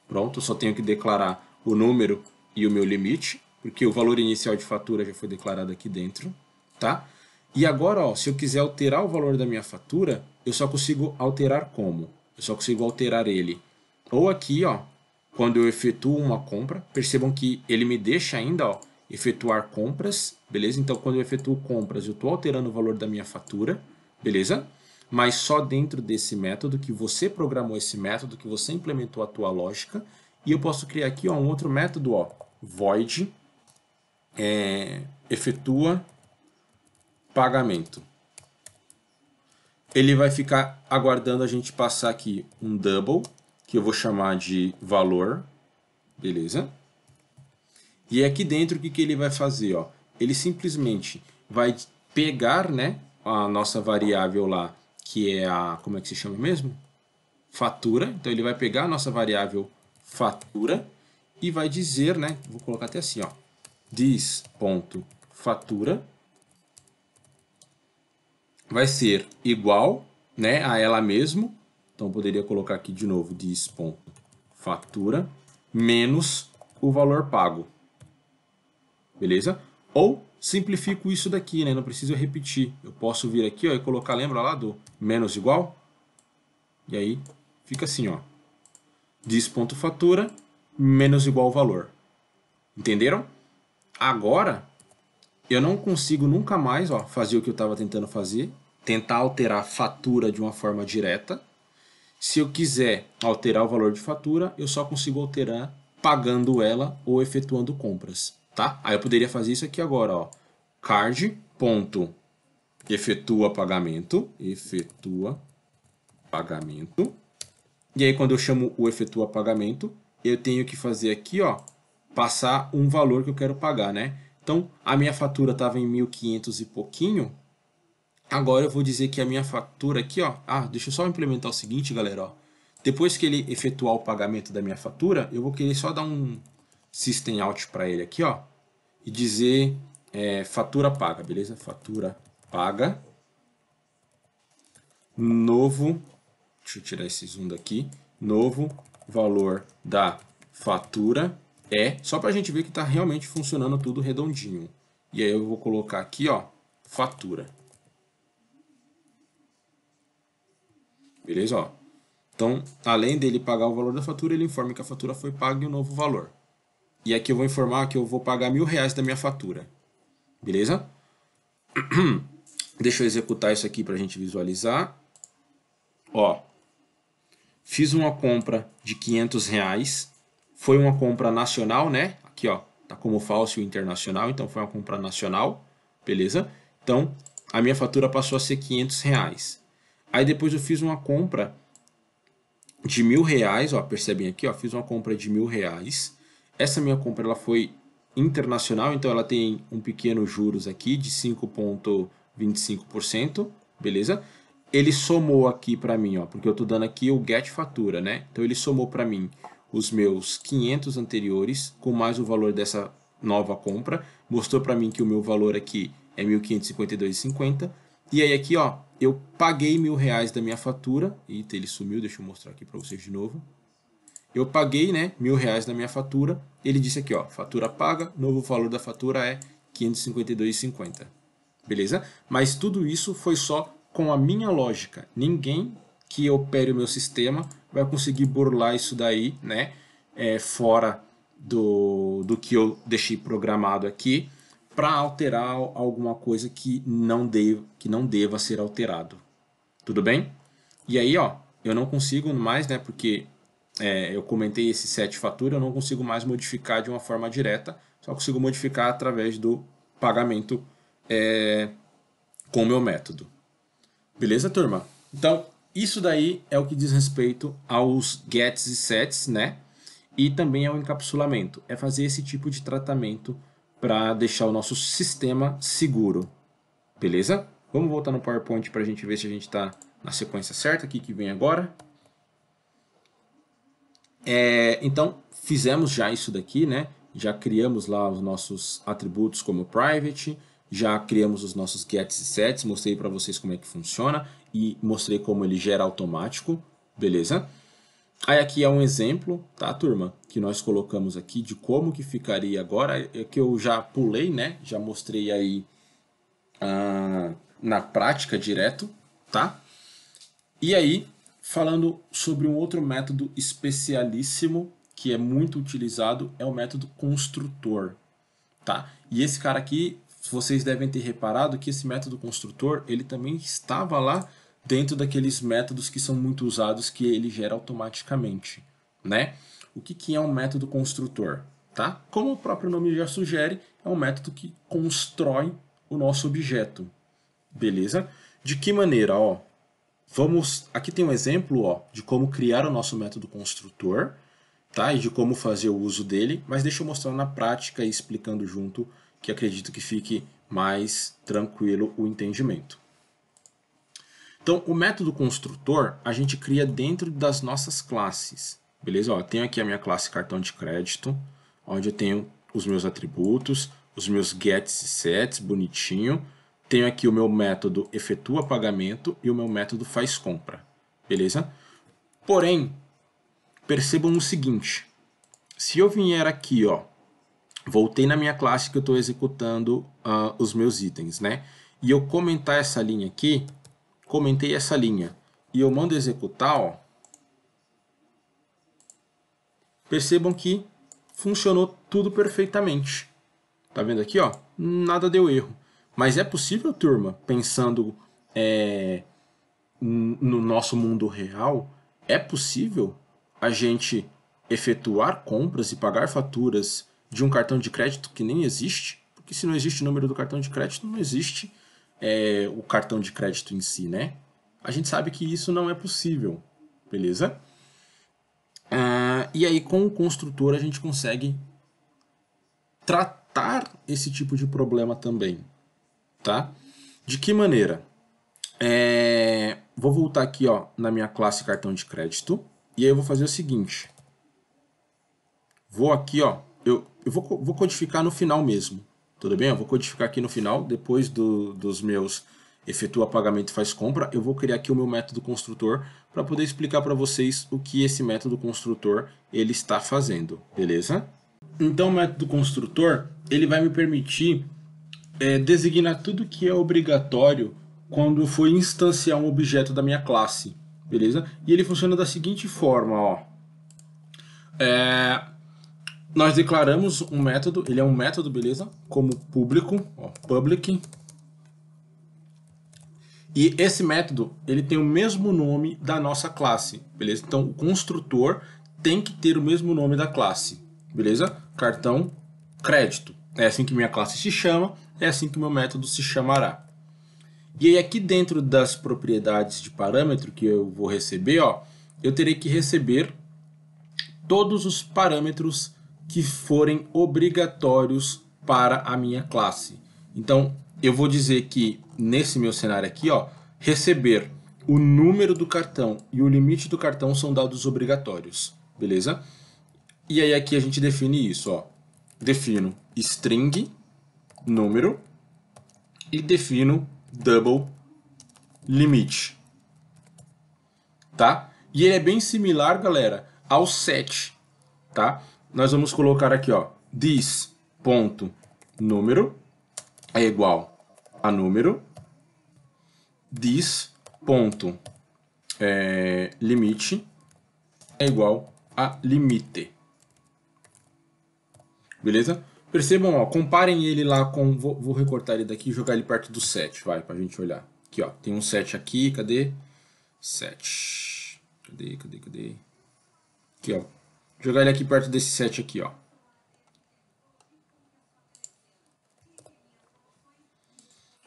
Pronto, eu só tenho que declarar o número e o meu limite, porque o valor inicial de fatura já foi declarado aqui dentro, tá? E agora, ó, se eu quiser alterar o valor da minha fatura, eu só consigo alterar como? Eu só consigo alterar ele. Ou aqui, ó, quando eu efetuo uma compra, percebam que ele me deixa ainda, ó, efetuar compras, beleza? Então, quando eu efetuo compras, eu estou alterando o valor da minha fatura. Beleza? Mas só dentro desse método que você programou esse método, que você implementou a tua lógica. E eu posso criar aqui ó, um outro método, ó, void é, efetua pagamento. Ele vai ficar aguardando a gente passar aqui um double, que eu vou chamar de valor, beleza? E é aqui dentro o que, que ele vai fazer? Ó? Ele simplesmente vai pegar né, a nossa variável lá, que é a, como é que se chama mesmo? Fatura. Então ele vai pegar a nossa variável fatura e vai dizer, né, vou colocar até assim, ó, this.fatura vai ser igual, né, a ela mesmo. Então poderia colocar aqui de novo this.fatura menos o valor pago. Beleza? Ou simplifico isso daqui, né? não preciso repetir. Eu posso vir aqui ó, e colocar, lembra lá do menos igual? E aí fica assim, ó. Diz.fatura menos igual valor. Entenderam? Agora, eu não consigo nunca mais ó, fazer o que eu estava tentando fazer, tentar alterar a fatura de uma forma direta. Se eu quiser alterar o valor de fatura, eu só consigo alterar pagando ela ou efetuando compras tá? Aí eu poderia fazer isso aqui agora, ó. Card ponto efetua pagamento, efetua pagamento. E aí quando eu chamo o efetua pagamento, eu tenho que fazer aqui, ó, passar um valor que eu quero pagar, né? Então, a minha fatura estava em 1.500 e pouquinho. Agora eu vou dizer que a minha fatura aqui, ó, ah, deixa eu só implementar o seguinte, galera, ó. Depois que ele efetuar o pagamento da minha fatura, eu vou querer só dar um system out para ele aqui, ó, e dizer é, fatura paga, beleza? Fatura paga, novo, deixa eu tirar esse zoom daqui, novo valor da fatura é, só para a gente ver que está realmente funcionando tudo redondinho. E aí eu vou colocar aqui, ó, fatura. Beleza, ó. Então, além dele pagar o valor da fatura, ele informa que a fatura foi paga e o um novo valor. E aqui eu vou informar que eu vou pagar mil reais da minha fatura. Beleza? Deixa eu executar isso aqui para a gente visualizar. Ó, fiz uma compra de 500 reais. Foi uma compra nacional, né? Aqui, ó, tá como falso internacional, então foi uma compra nacional. Beleza? Então, a minha fatura passou a ser 500 reais. Aí depois eu fiz uma compra de mil reais, ó, percebem aqui, ó, fiz uma compra de mil reais essa minha compra ela foi internacional, então ela tem um pequeno juros aqui de 5,25%, beleza? Ele somou aqui para mim, ó, porque eu estou dando aqui o get fatura, né? Então ele somou para mim os meus 500 anteriores com mais o valor dessa nova compra, mostrou para mim que o meu valor aqui é 1.552,50. E aí aqui, ó, eu paguei mil reais da minha fatura, e ele sumiu, deixa eu mostrar aqui para vocês de novo. Eu paguei né, mil reais na minha fatura. Ele disse aqui, ó, fatura paga, novo valor da fatura é 552,50. Beleza? Mas tudo isso foi só com a minha lógica. Ninguém que opere o meu sistema vai conseguir burlar isso daí, né? É, fora do, do que eu deixei programado aqui para alterar alguma coisa que não, deva, que não deva ser alterado. Tudo bem? E aí, ó, eu não consigo mais, né? Porque é, eu comentei esse set fatura, eu não consigo mais modificar de uma forma direta, só consigo modificar através do pagamento é, com o meu método. Beleza, turma? Então, isso daí é o que diz respeito aos gets e sets, né? E também ao é encapsulamento. É fazer esse tipo de tratamento para deixar o nosso sistema seguro. Beleza? Vamos voltar no PowerPoint para a gente ver se a gente está na sequência certa aqui que vem agora. É, então, fizemos já isso daqui, né? Já criamos lá os nossos atributos como private, já criamos os nossos gets e sets, mostrei para vocês como é que funciona e mostrei como ele gera automático, beleza? Aí aqui é um exemplo, tá, turma? Que nós colocamos aqui de como que ficaria agora, é que eu já pulei, né? Já mostrei aí ah, na prática direto, tá? E aí, falando sobre um outro método especialíssimo que é muito utilizado, é o método construtor. Tá? E esse cara aqui, vocês devem ter reparado que esse método construtor, ele também estava lá dentro daqueles métodos que são muito usados que ele gera automaticamente, né? O que, que é um método construtor, tá? Como o próprio nome já sugere, é um método que constrói o nosso objeto, beleza? De que maneira, ó? Vamos, aqui tem um exemplo ó, de como criar o nosso método construtor tá? e de como fazer o uso dele, mas deixa eu mostrar na prática e explicando junto, que acredito que fique mais tranquilo o entendimento. Então, o método construtor a gente cria dentro das nossas classes, beleza? Ó, eu tenho aqui a minha classe cartão de crédito, onde eu tenho os meus atributos, os meus gets e sets, bonitinho, tenho aqui o meu método efetua pagamento e o meu método faz compra. Beleza? Porém, percebam o seguinte. Se eu vier aqui, ó, voltei na minha classe que eu estou executando uh, os meus itens, né? E eu comentar essa linha aqui, comentei essa linha, e eu mando executar, ó, percebam que funcionou tudo perfeitamente. Tá vendo aqui, ó? Nada deu erro. Mas é possível, turma, pensando é, no nosso mundo real, é possível a gente efetuar compras e pagar faturas de um cartão de crédito que nem existe? Porque se não existe o número do cartão de crédito, não existe é, o cartão de crédito em si, né? A gente sabe que isso não é possível, beleza? Ah, e aí, com o construtor, a gente consegue tratar esse tipo de problema também. Tá? De que maneira? É... Vou voltar aqui ó, na minha classe cartão de crédito. E aí eu vou fazer o seguinte. Vou aqui, ó. Eu, eu vou, vou codificar no final mesmo. Tudo bem? Eu vou codificar aqui no final, depois do, dos meus efetua pagamento e faz compra, eu vou criar aqui o meu método construtor para poder explicar para vocês o que esse método construtor ele está fazendo, beleza? Então o método construtor ele vai me permitir é, designar tudo que é obrigatório quando eu for instanciar um objeto da minha classe, beleza? E ele funciona da seguinte forma, ó. É, nós declaramos um método, ele é um método, beleza? Como público, ó, public. E esse método, ele tem o mesmo nome da nossa classe, beleza? Então, o construtor tem que ter o mesmo nome da classe, beleza? Cartão crédito. É assim que minha classe se chama é assim que o meu método se chamará. E aí aqui dentro das propriedades de parâmetro que eu vou receber, ó, eu terei que receber todos os parâmetros que forem obrigatórios para a minha classe. Então, eu vou dizer que nesse meu cenário aqui, ó, receber o número do cartão e o limite do cartão são dados obrigatórios, beleza? E aí aqui a gente define isso, ó. Defino string número e defino double limite. Tá? E ele é bem similar, galera, ao set. Tá? Nós vamos colocar aqui, ó, this ponto número é igual a número this ponto é, limite é igual a limite. Beleza? Percebam, ó, comparem ele lá com. Vou, vou recortar ele daqui e jogar ele perto do 7, vai, pra gente olhar. Aqui, ó. Tem um 7 aqui, cadê? 7. Cadê, cadê, cadê? Aqui, ó. Jogar ele aqui perto desse 7 aqui, ó.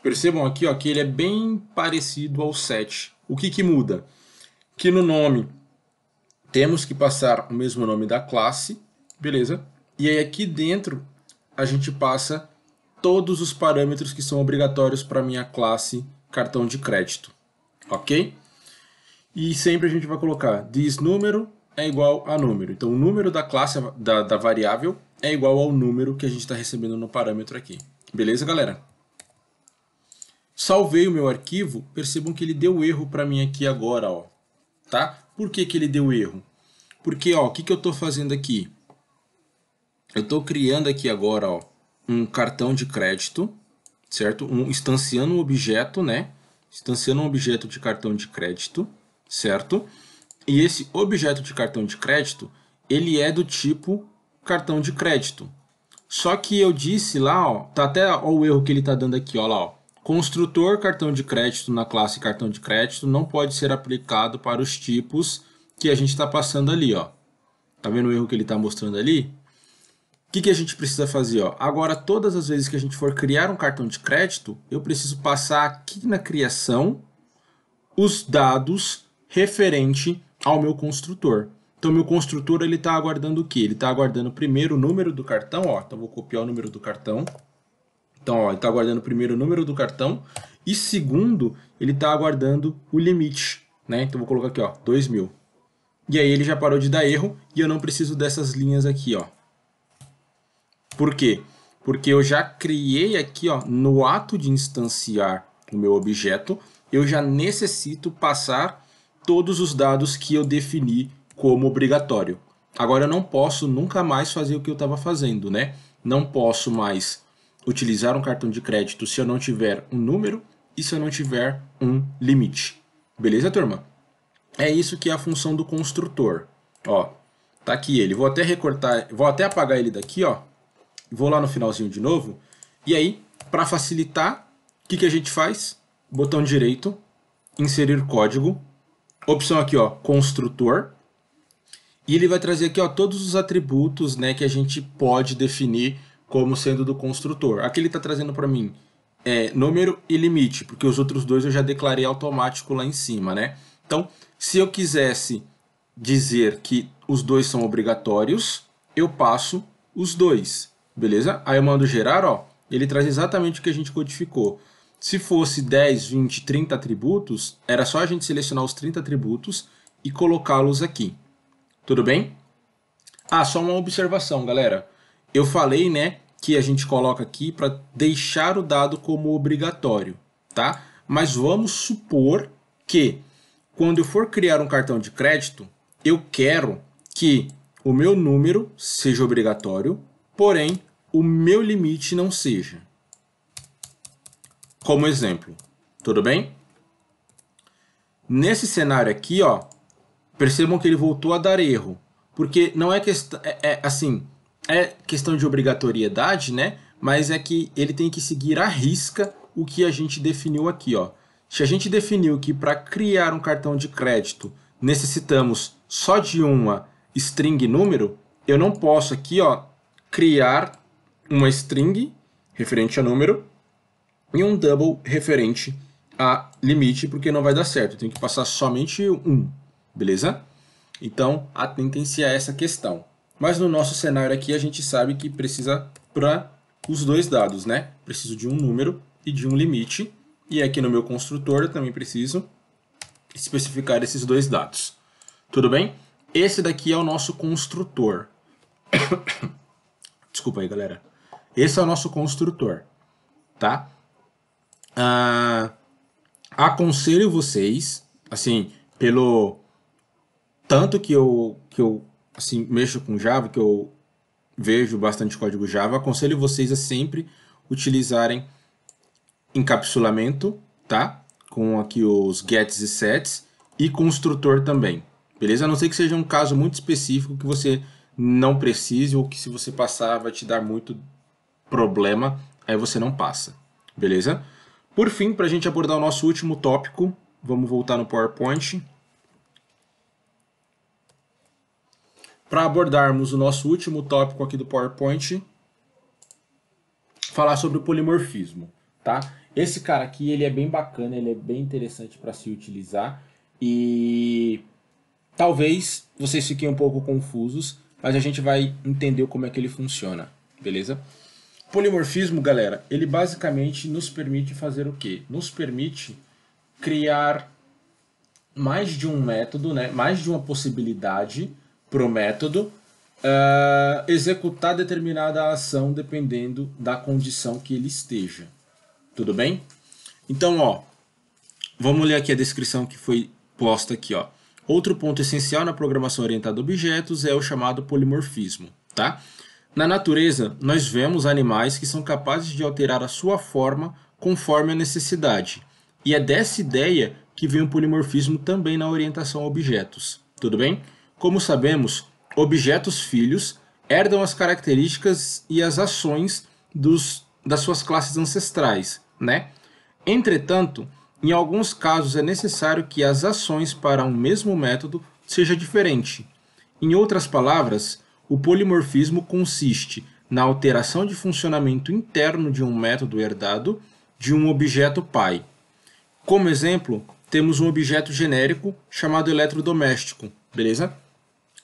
Percebam aqui ó, que ele é bem parecido ao 7. O que, que muda? Que no nome temos que passar o mesmo nome da classe, beleza? E aí aqui dentro a gente passa todos os parâmetros que são obrigatórios para minha classe cartão de crédito, ok? E sempre a gente vai colocar diz número é igual a número. Então o número da classe da, da variável é igual ao número que a gente está recebendo no parâmetro aqui. Beleza, galera? Salvei o meu arquivo, percebam que ele deu erro para mim aqui agora, ó. Tá? Por que, que ele deu erro? Porque, ó, o que, que eu estou fazendo aqui? eu estou criando aqui agora ó, um cartão de crédito, certo? Um, instanciando um objeto, né? Instanciando um objeto de cartão de crédito, certo? E esse objeto de cartão de crédito, ele é do tipo cartão de crédito. Só que eu disse lá, ó, tá até ó, o erro que ele tá dando aqui, ó lá, ó. Construtor cartão de crédito na classe cartão de crédito não pode ser aplicado para os tipos que a gente está passando ali, ó. Tá vendo o erro que ele está mostrando ali? O que, que, a gente precisa fazer? Ó? Agora, todas as vezes que a gente for criar um cartão de crédito, eu preciso passar aqui na criação os dados referente ao meu construtor. Então, meu construtor ele está aguardando o quê? Ele está aguardando primeiro o número do cartão. Ó. Então, vou copiar o número do cartão. Então, ó, ele está aguardando primeiro o número do cartão. E segundo, ele está aguardando o limite. Né? Então, vou colocar aqui, ó, 2 mil. E aí ele já parou de dar erro e eu não preciso dessas linhas aqui, ó. Por quê? Porque eu já criei aqui, ó, no ato de instanciar o meu objeto, eu já necessito passar todos os dados que eu defini como obrigatório. Agora eu não posso nunca mais fazer o que eu estava fazendo, né? Não posso mais utilizar um cartão de crédito se eu não tiver um número e se eu não tiver um limite. Beleza, turma? É isso que é a função do construtor. Ó, tá aqui ele. Vou até recortar, vou até apagar ele daqui, ó, Vou lá no finalzinho de novo. E aí, para facilitar, o que, que a gente faz? Botão direito, inserir código. Opção aqui, ó, construtor. E ele vai trazer aqui ó, todos os atributos né, que a gente pode definir como sendo do construtor. Aqui ele está trazendo para mim é, número e limite, porque os outros dois eu já declarei automático lá em cima. Né? Então, se eu quisesse dizer que os dois são obrigatórios, eu passo os dois. Beleza? Aí eu mando gerar, ó, ele traz exatamente o que a gente codificou. Se fosse 10, 20, 30 atributos, era só a gente selecionar os 30 atributos e colocá-los aqui. Tudo bem? Ah, só uma observação, galera. Eu falei, né, que a gente coloca aqui para deixar o dado como obrigatório, tá? Mas vamos supor que quando eu for criar um cartão de crédito, eu quero que o meu número seja obrigatório, porém o meu limite não seja. Como exemplo, tudo bem? Nesse cenário aqui, ó, percebam que ele voltou a dar erro, porque não é questão, é, é, assim, é questão de obrigatoriedade, né? Mas é que ele tem que seguir à risca o que a gente definiu aqui, ó. Se a gente definiu que para criar um cartão de crédito necessitamos só de uma string número, eu não posso aqui, ó, criar uma string referente a número e um double referente a limite, porque não vai dar certo, tem que passar somente um, beleza? Então, atentem-se a essa questão. Mas no nosso cenário aqui, a gente sabe que precisa para os dois dados, né? Preciso de um número e de um limite, e aqui é no meu construtor também preciso especificar esses dois dados. Tudo bem? Esse daqui é o nosso construtor. Desculpa aí, galera. Esse é o nosso construtor, tá? Ah, aconselho vocês, assim, pelo tanto que eu, que eu assim, mexo com Java, que eu vejo bastante código Java, aconselho vocês a sempre utilizarem encapsulamento, tá? Com aqui os gets e sets e construtor também, beleza? A não ser que seja um caso muito específico que você não precise ou que se você passar vai te dar muito problema, aí você não passa, beleza? Por fim, para a gente abordar o nosso último tópico, vamos voltar no PowerPoint. Para abordarmos o nosso último tópico aqui do PowerPoint, falar sobre o polimorfismo, tá? Esse cara aqui, ele é bem bacana, ele é bem interessante para se utilizar e talvez vocês fiquem um pouco confusos, mas a gente vai entender como é que ele funciona, beleza? Polimorfismo, galera, ele basicamente nos permite fazer o quê? Nos permite criar mais de um método, né? mais de uma possibilidade para o método uh, executar determinada ação dependendo da condição que ele esteja. Tudo bem? Então, ó, vamos ler aqui a descrição que foi posta aqui. Ó. Outro ponto essencial na programação orientada a objetos é o chamado polimorfismo. Tá? Na natureza, nós vemos animais que são capazes de alterar a sua forma conforme a necessidade. E é dessa ideia que vem o polimorfismo também na orientação a objetos. Tudo bem? Como sabemos, objetos filhos herdam as características e as ações dos, das suas classes ancestrais, né? Entretanto, em alguns casos é necessário que as ações para um mesmo método seja diferente. Em outras palavras, o polimorfismo consiste na alteração de funcionamento interno de um método herdado de um objeto pai. Como exemplo, temos um objeto genérico chamado eletrodoméstico, beleza?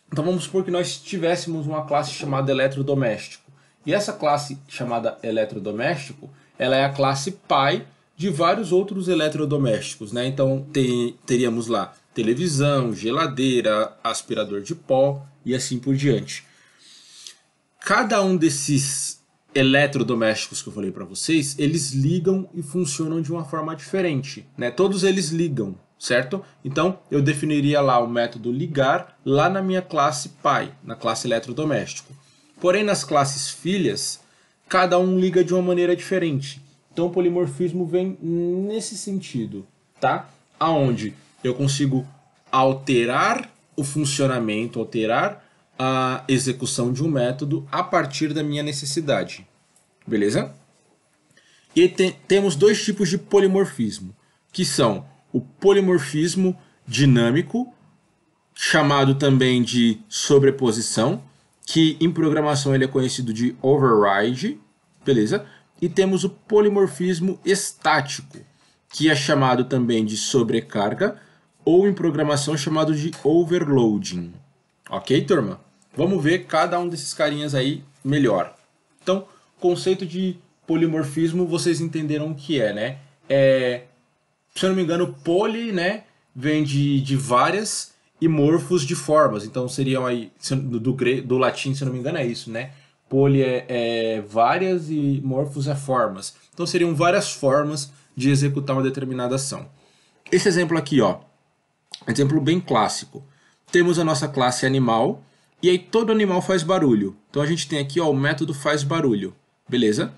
Então vamos supor que nós tivéssemos uma classe chamada eletrodoméstico. E essa classe chamada eletrodoméstico, ela é a classe pai de vários outros eletrodomésticos, né? Então te, teríamos lá televisão, geladeira, aspirador de pó e assim por diante. Cada um desses eletrodomésticos que eu falei para vocês, eles ligam e funcionam de uma forma diferente, né? Todos eles ligam, certo? Então, eu definiria lá o método ligar lá na minha classe pai, na classe eletrodoméstico. Porém, nas classes filhas, cada um liga de uma maneira diferente. Então, o polimorfismo vem nesse sentido, tá? Aonde eu consigo alterar o funcionamento, alterar a execução de um método a partir da minha necessidade. Beleza? E te temos dois tipos de polimorfismo, que são o polimorfismo dinâmico, chamado também de sobreposição, que em programação ele é conhecido de override, beleza? E temos o polimorfismo estático, que é chamado também de sobrecarga, ou em programação chamado de overloading. Ok, turma? Vamos ver cada um desses carinhas aí melhor. Então, conceito de polimorfismo, vocês entenderam o que é, né? É, se eu não me engano, poli, né, vem de, de várias e morfos de formas. Então seriam aí, do, do, do latim, se eu não me engano, é isso, né? Poli é, é várias e morfos é formas. Então seriam várias formas de executar uma determinada ação. Esse exemplo aqui, ó, exemplo bem clássico. Temos a nossa classe animal, e aí todo animal faz barulho. Então a gente tem aqui ó, o método faz barulho, beleza?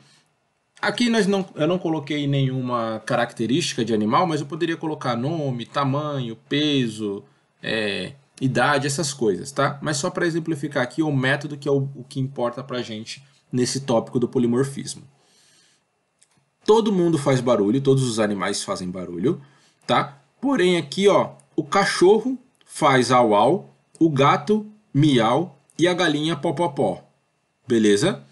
Aqui nós não, eu não coloquei nenhuma característica de animal, mas eu poderia colocar nome, tamanho, peso, é, idade, essas coisas, tá? Mas só para exemplificar aqui é o método que é o, o que importa para a gente nesse tópico do polimorfismo. Todo mundo faz barulho, todos os animais fazem barulho, tá? Porém aqui, ó, o cachorro faz au-au, o gato miau e a galinha popopó. Beleza?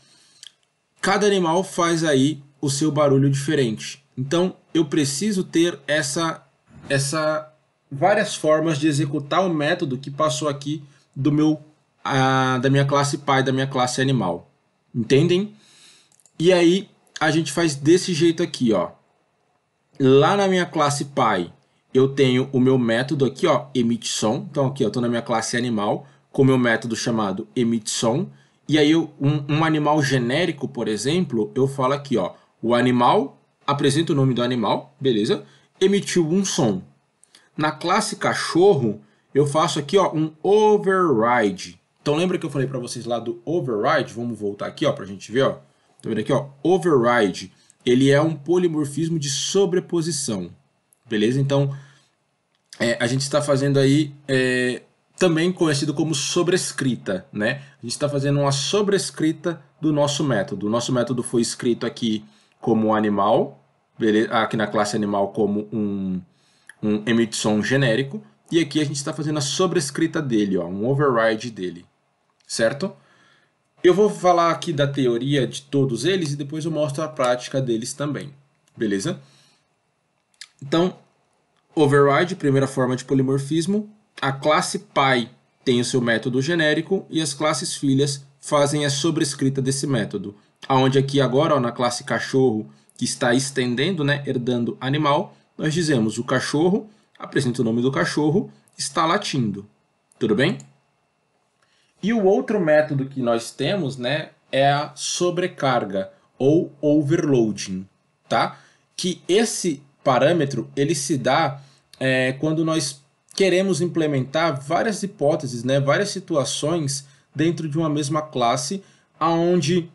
Cada animal faz aí o seu barulho diferente. Então eu preciso ter essa essa várias formas de executar o método que passou aqui do meu a, da minha classe pai, da minha classe animal. Entendem? E aí a gente faz desse jeito aqui, ó. Lá na minha classe pai, eu tenho o meu método aqui, ó, emite som. Então aqui eu estou na minha classe animal com meu método chamado emit som. E aí, um, um animal genérico, por exemplo, eu falo aqui, ó, o animal, apresento o nome do animal, beleza, emitiu um som. Na classe cachorro, eu faço aqui ó, um override. Então lembra que eu falei para vocês lá do override? Vamos voltar aqui para a gente ver. Ó. Tá vendo aqui? Ó? Override. Ele é um polimorfismo de sobreposição. Beleza? Então, é, a gente está fazendo aí é, também conhecido como sobrescrita. Né? A gente está fazendo uma sobrescrita do nosso método. O nosso método foi escrito aqui como animal, aqui na classe animal como um, um emitson genérico, e aqui a gente está fazendo a sobrescrita dele, ó, um override dele, certo? Eu vou falar aqui da teoria de todos eles e depois eu mostro a prática deles também, beleza? Então, override, primeira forma de polimorfismo, a classe pai tem o seu método genérico e as classes filhas fazem a sobrescrita desse método. Onde aqui agora, ó, na classe cachorro, que está estendendo, né, herdando animal, nós dizemos o cachorro, apresenta o nome do cachorro, está latindo. Tudo bem? E o outro método que nós temos né, é a sobrecarga ou overloading, tá? que esse parâmetro ele se dá é, quando nós queremos implementar várias hipóteses, né, várias situações dentro de uma mesma classe, aonde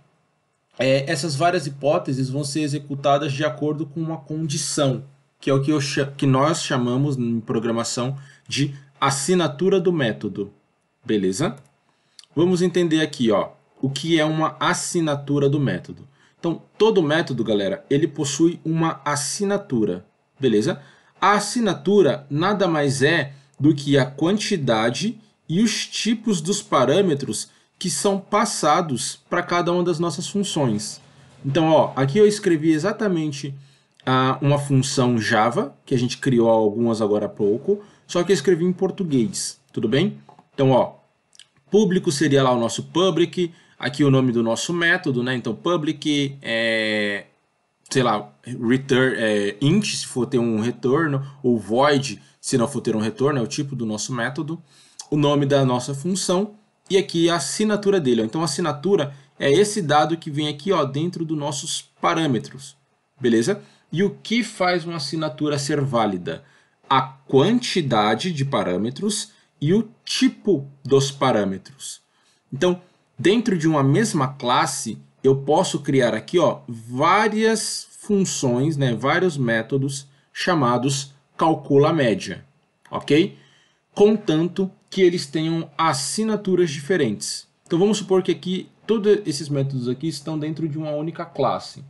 é, essas várias hipóteses vão ser executadas de acordo com uma condição, que é o que, eu, que nós chamamos em programação de assinatura do método. Beleza? Vamos entender aqui ó, o que é uma assinatura do método. Então, todo método, galera, ele possui uma assinatura. Beleza? A assinatura nada mais é do que a quantidade e os tipos dos parâmetros que são passados para cada uma das nossas funções. Então, ó, aqui eu escrevi exatamente ah, uma função Java, que a gente criou algumas agora há pouco, só que eu escrevi em português, tudo bem? Então, ó, público seria lá o nosso public, aqui o nome do nosso método, né? Então, public é, sei lá, return, é, int, se for ter um retorno, ou void, se não for ter um retorno, é o tipo do nosso método, o nome da nossa função e aqui é a assinatura dele. Ó. Então, a assinatura é esse dado que vem aqui ó, dentro dos nossos parâmetros, beleza? E o que faz uma assinatura ser válida? A quantidade de parâmetros e o tipo dos parâmetros. Então, dentro de uma mesma classe, eu posso criar aqui ó, várias funções, né, vários métodos chamados calcula média, ok? Contanto que eles tenham assinaturas diferentes. Então vamos supor que aqui todos esses métodos aqui estão dentro de uma única classe.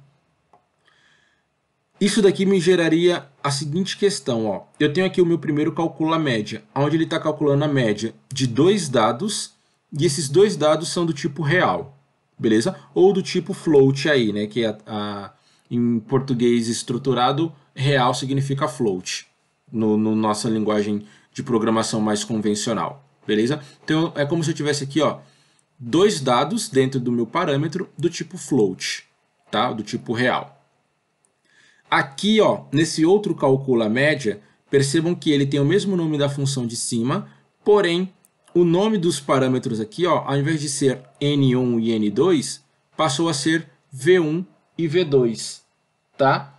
Isso daqui me geraria a seguinte questão, ó. Eu tenho aqui o meu primeiro calcula média, onde ele está calculando a média de dois dados, e esses dois dados são do tipo real beleza? Ou do tipo float aí, né? Que é a, a em português estruturado, real significa float, no, no, nossa linguagem de programação mais convencional, beleza? Então é como se eu tivesse aqui, ó, dois dados dentro do meu parâmetro do tipo float, tá? Do tipo real. Aqui, ó, nesse outro calcula média, percebam que ele tem o mesmo nome da função de cima, porém o nome dos parâmetros aqui, ó, ao invés de ser N1 e N2, passou a ser V1 e V2, tá?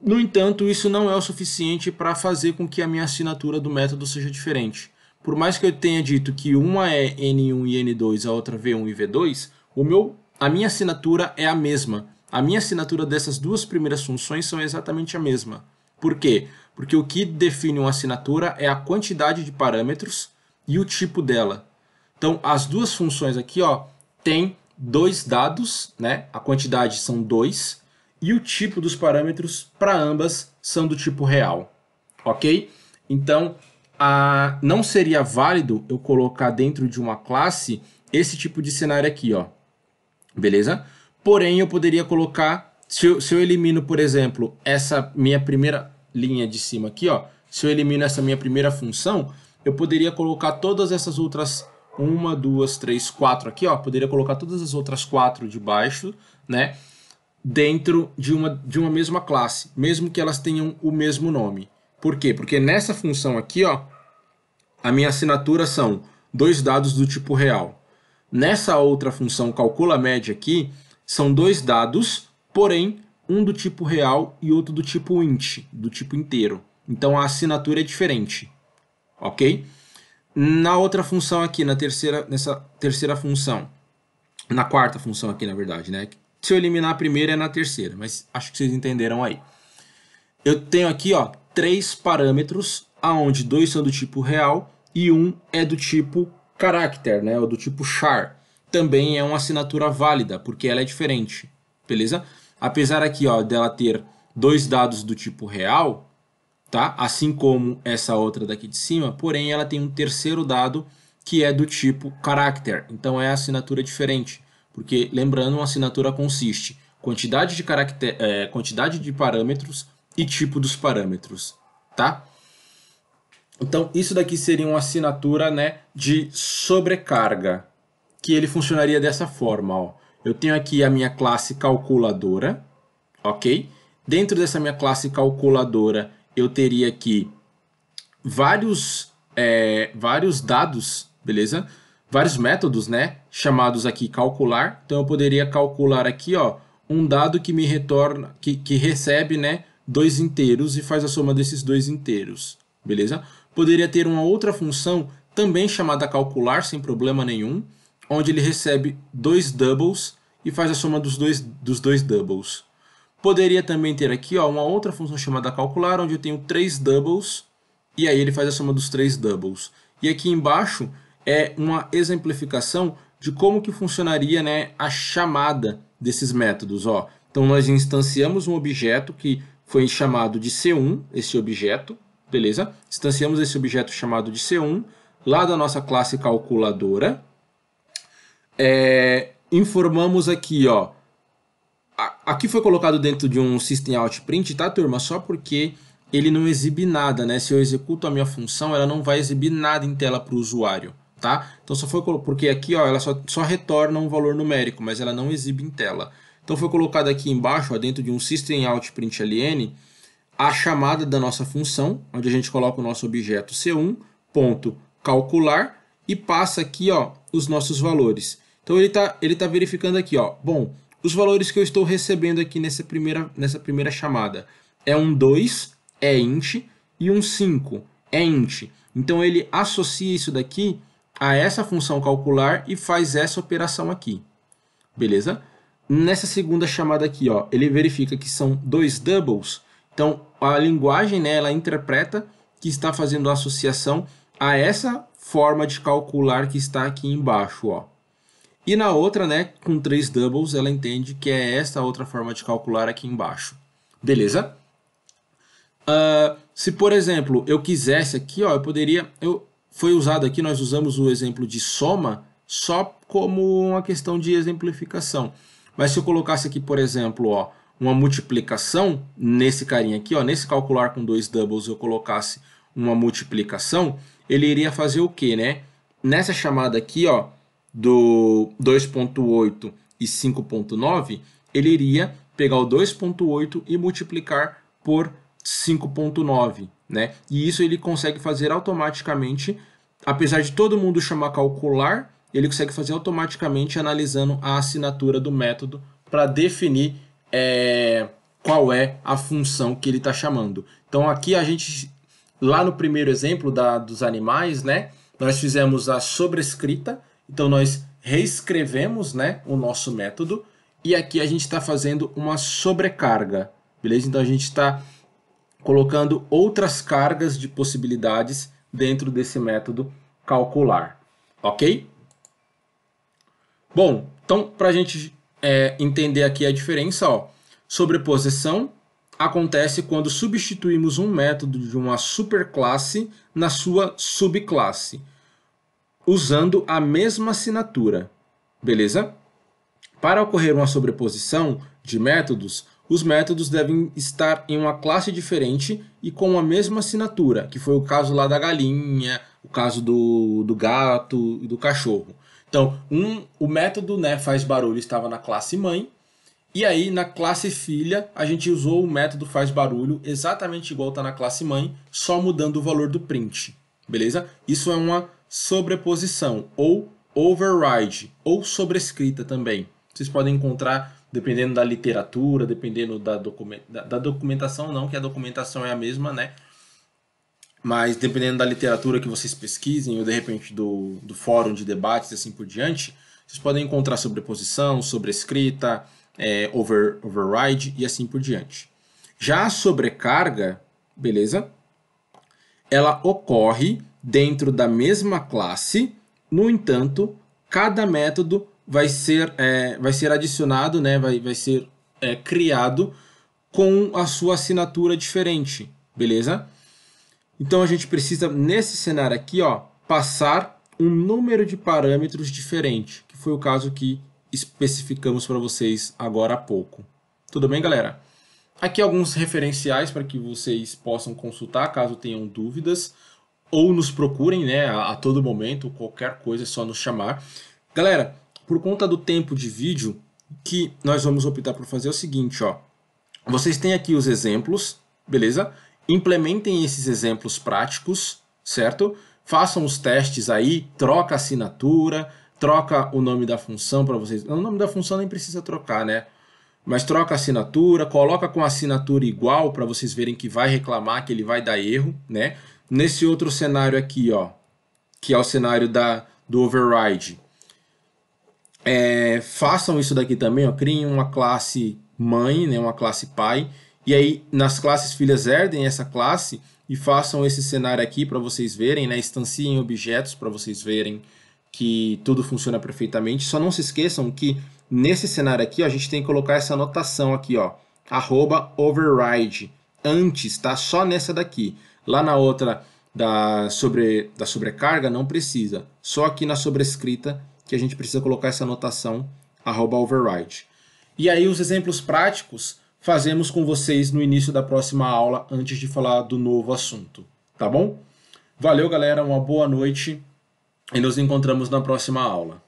No entanto, isso não é o suficiente para fazer com que a minha assinatura do método seja diferente. Por mais que eu tenha dito que uma é N1 e N2, a outra é V1 e V2, o meu, a minha assinatura é a mesma. A minha assinatura dessas duas primeiras funções são exatamente a mesma. Por quê? Porque o que define uma assinatura é a quantidade de parâmetros e o tipo dela. Então, as duas funções aqui, ó, tem dois dados, né? A quantidade são dois e o tipo dos parâmetros para ambas são do tipo real, ok? Então, a... não seria válido eu colocar dentro de uma classe esse tipo de cenário aqui, ó, beleza? Porém, eu poderia colocar, se eu, se eu elimino, por exemplo, essa minha primeira linha de cima aqui, ó, se eu elimino essa minha primeira função, eu poderia colocar todas essas outras uma, duas, três, quatro aqui, ó, poderia colocar todas as outras quatro de baixo, né, dentro de uma, de uma mesma classe, mesmo que elas tenham o mesmo nome. Por quê? Porque nessa função aqui, ó, a minha assinatura são dois dados do tipo real. Nessa outra função calcula média aqui, são dois dados, porém um do tipo real e outro do tipo int, do tipo inteiro. Então a assinatura é diferente ok? Na outra função aqui, na terceira, nessa terceira função, na quarta função aqui, na verdade, né? Se eu eliminar a primeira é na terceira, mas acho que vocês entenderam aí. Eu tenho aqui, ó, três parâmetros, aonde dois são do tipo real e um é do tipo character, né? Ou do tipo char. Também é uma assinatura válida, porque ela é diferente, beleza? Apesar aqui, ó, dela ter dois dados do tipo real, tá? Assim como essa outra daqui de cima, porém ela tem um terceiro dado que é do tipo character. Então é assinatura diferente, porque lembrando, uma assinatura consiste quantidade de caracter, é, quantidade de parâmetros e tipo dos parâmetros, tá? Então isso daqui seria uma assinatura, né, de sobrecarga, que ele funcionaria dessa forma, ó. Eu tenho aqui a minha classe calculadora, OK? Dentro dessa minha classe calculadora, eu teria aqui vários, é, vários dados, beleza? Vários métodos, né? Chamados aqui calcular. Então, eu poderia calcular aqui, ó, um dado que me retorna, que, que recebe, né, dois inteiros e faz a soma desses dois inteiros, beleza? Poderia ter uma outra função também chamada calcular, sem problema nenhum, onde ele recebe dois doubles e faz a soma dos dois, dos dois doubles, Poderia também ter aqui ó, uma outra função chamada calcular, onde eu tenho três doubles, e aí ele faz a soma dos três doubles. E aqui embaixo é uma exemplificação de como que funcionaria né, a chamada desses métodos. Ó. Então nós instanciamos um objeto que foi chamado de C1, esse objeto, beleza? Instanciamos esse objeto chamado de C1, lá da nossa classe calculadora. É, informamos aqui, ó, aqui foi colocado dentro de um system out print, tá, turma? Só porque ele não exibe nada, né? Se eu executo a minha função, ela não vai exibir nada em tela para o usuário, tá? Então só foi porque aqui, ó, ela só, só retorna um valor numérico, mas ela não exibe em tela. Então foi colocado aqui embaixo, ó, dentro de um system out print ln, a chamada da nossa função, onde a gente coloca o nosso objeto c1 ponto calcular e passa aqui, ó, os nossos valores. Então ele tá ele tá verificando aqui, ó, bom, os valores que eu estou recebendo aqui nessa primeira, nessa primeira chamada. É um 2, é int, e um 5, é int. Então ele associa isso daqui a essa função calcular e faz essa operação aqui. Beleza? Nessa segunda chamada aqui, ó, ele verifica que são dois doubles. Então a linguagem né, ela interpreta que está fazendo associação a essa forma de calcular que está aqui embaixo. Ó. E na outra, né, com três doubles, ela entende que é esta outra forma de calcular aqui embaixo. Beleza? Uh, se, por exemplo, eu quisesse aqui, ó, eu poderia... Eu, foi usado aqui, nós usamos o exemplo de soma só como uma questão de exemplificação. Mas se eu colocasse aqui, por exemplo, ó, uma multiplicação nesse carinha aqui, ó, nesse calcular com dois doubles eu colocasse uma multiplicação, ele iria fazer o quê, né? Nessa chamada aqui, ó, do 2.8 e 5.9, ele iria pegar o 2.8 e multiplicar por 5.9, né? E isso ele consegue fazer automaticamente, apesar de todo mundo chamar calcular, ele consegue fazer automaticamente analisando a assinatura do método para definir é, qual é a função que ele está chamando. Então aqui a gente, lá no primeiro exemplo da, dos animais, né? Nós fizemos a sobrescrita, então nós reescrevemos né, o nosso método e aqui a gente está fazendo uma sobrecarga, beleza? Então a gente está colocando outras cargas de possibilidades dentro desse método calcular, ok? Bom, então para a gente é, entender aqui a diferença, ó, sobreposição acontece quando substituímos um método de uma superclasse na sua subclasse usando a mesma assinatura. Beleza? Para ocorrer uma sobreposição de métodos, os métodos devem estar em uma classe diferente e com a mesma assinatura, que foi o caso lá da galinha, o caso do, do gato e do cachorro. Então, um, o método né, faz barulho estava na classe mãe, e aí na classe filha a gente usou o método faz barulho exatamente igual está na classe mãe, só mudando o valor do print. Beleza? Isso é uma sobreposição ou override ou sobrescrita também. Vocês podem encontrar dependendo da literatura, dependendo da, document... da documentação não, que a documentação é a mesma, né? Mas dependendo da literatura que vocês pesquisem ou de repente do, do fórum de debates e assim por diante, vocês podem encontrar sobreposição, sobrescrita, é, over, override e assim por diante. Já a sobrecarga, beleza? Ela ocorre dentro da mesma classe. No entanto, cada método vai ser, é, vai ser adicionado, né? vai, vai ser é, criado com a sua assinatura diferente, beleza? Então a gente precisa, nesse cenário aqui, ó, passar um número de parâmetros diferente, que foi o caso que especificamos para vocês agora há pouco. Tudo bem, galera? Aqui alguns referenciais para que vocês possam consultar caso tenham dúvidas ou nos procurem, né, a, a todo momento, qualquer coisa é só nos chamar. Galera, por conta do tempo de vídeo, que nós vamos optar por fazer é o seguinte, ó. Vocês têm aqui os exemplos, beleza? Implementem esses exemplos práticos, certo? Façam os testes aí, troca a assinatura, troca o nome da função para vocês. O nome da função nem precisa trocar, né? Mas troca a assinatura, coloca com a assinatura igual para vocês verem que vai reclamar, que ele vai dar erro, né? Nesse outro cenário aqui, ó, que é o cenário da, do override, é, façam isso daqui também, ó, criem uma classe mãe, né, uma classe pai, e aí nas classes filhas herdem essa classe e façam esse cenário aqui para vocês verem, né, instanciem objetos para vocês verem que tudo funciona perfeitamente. Só não se esqueçam que nesse cenário aqui ó, a gente tem que colocar essa anotação aqui, ó, arroba override, antes, tá? Só nessa daqui. Lá na outra da, sobre, da sobrecarga não precisa. Só aqui na sobrescrita que a gente precisa colocar essa anotação arroba override. E aí os exemplos práticos fazemos com vocês no início da próxima aula, antes de falar do novo assunto, tá bom? Valeu, galera, uma boa noite e nos encontramos na próxima aula.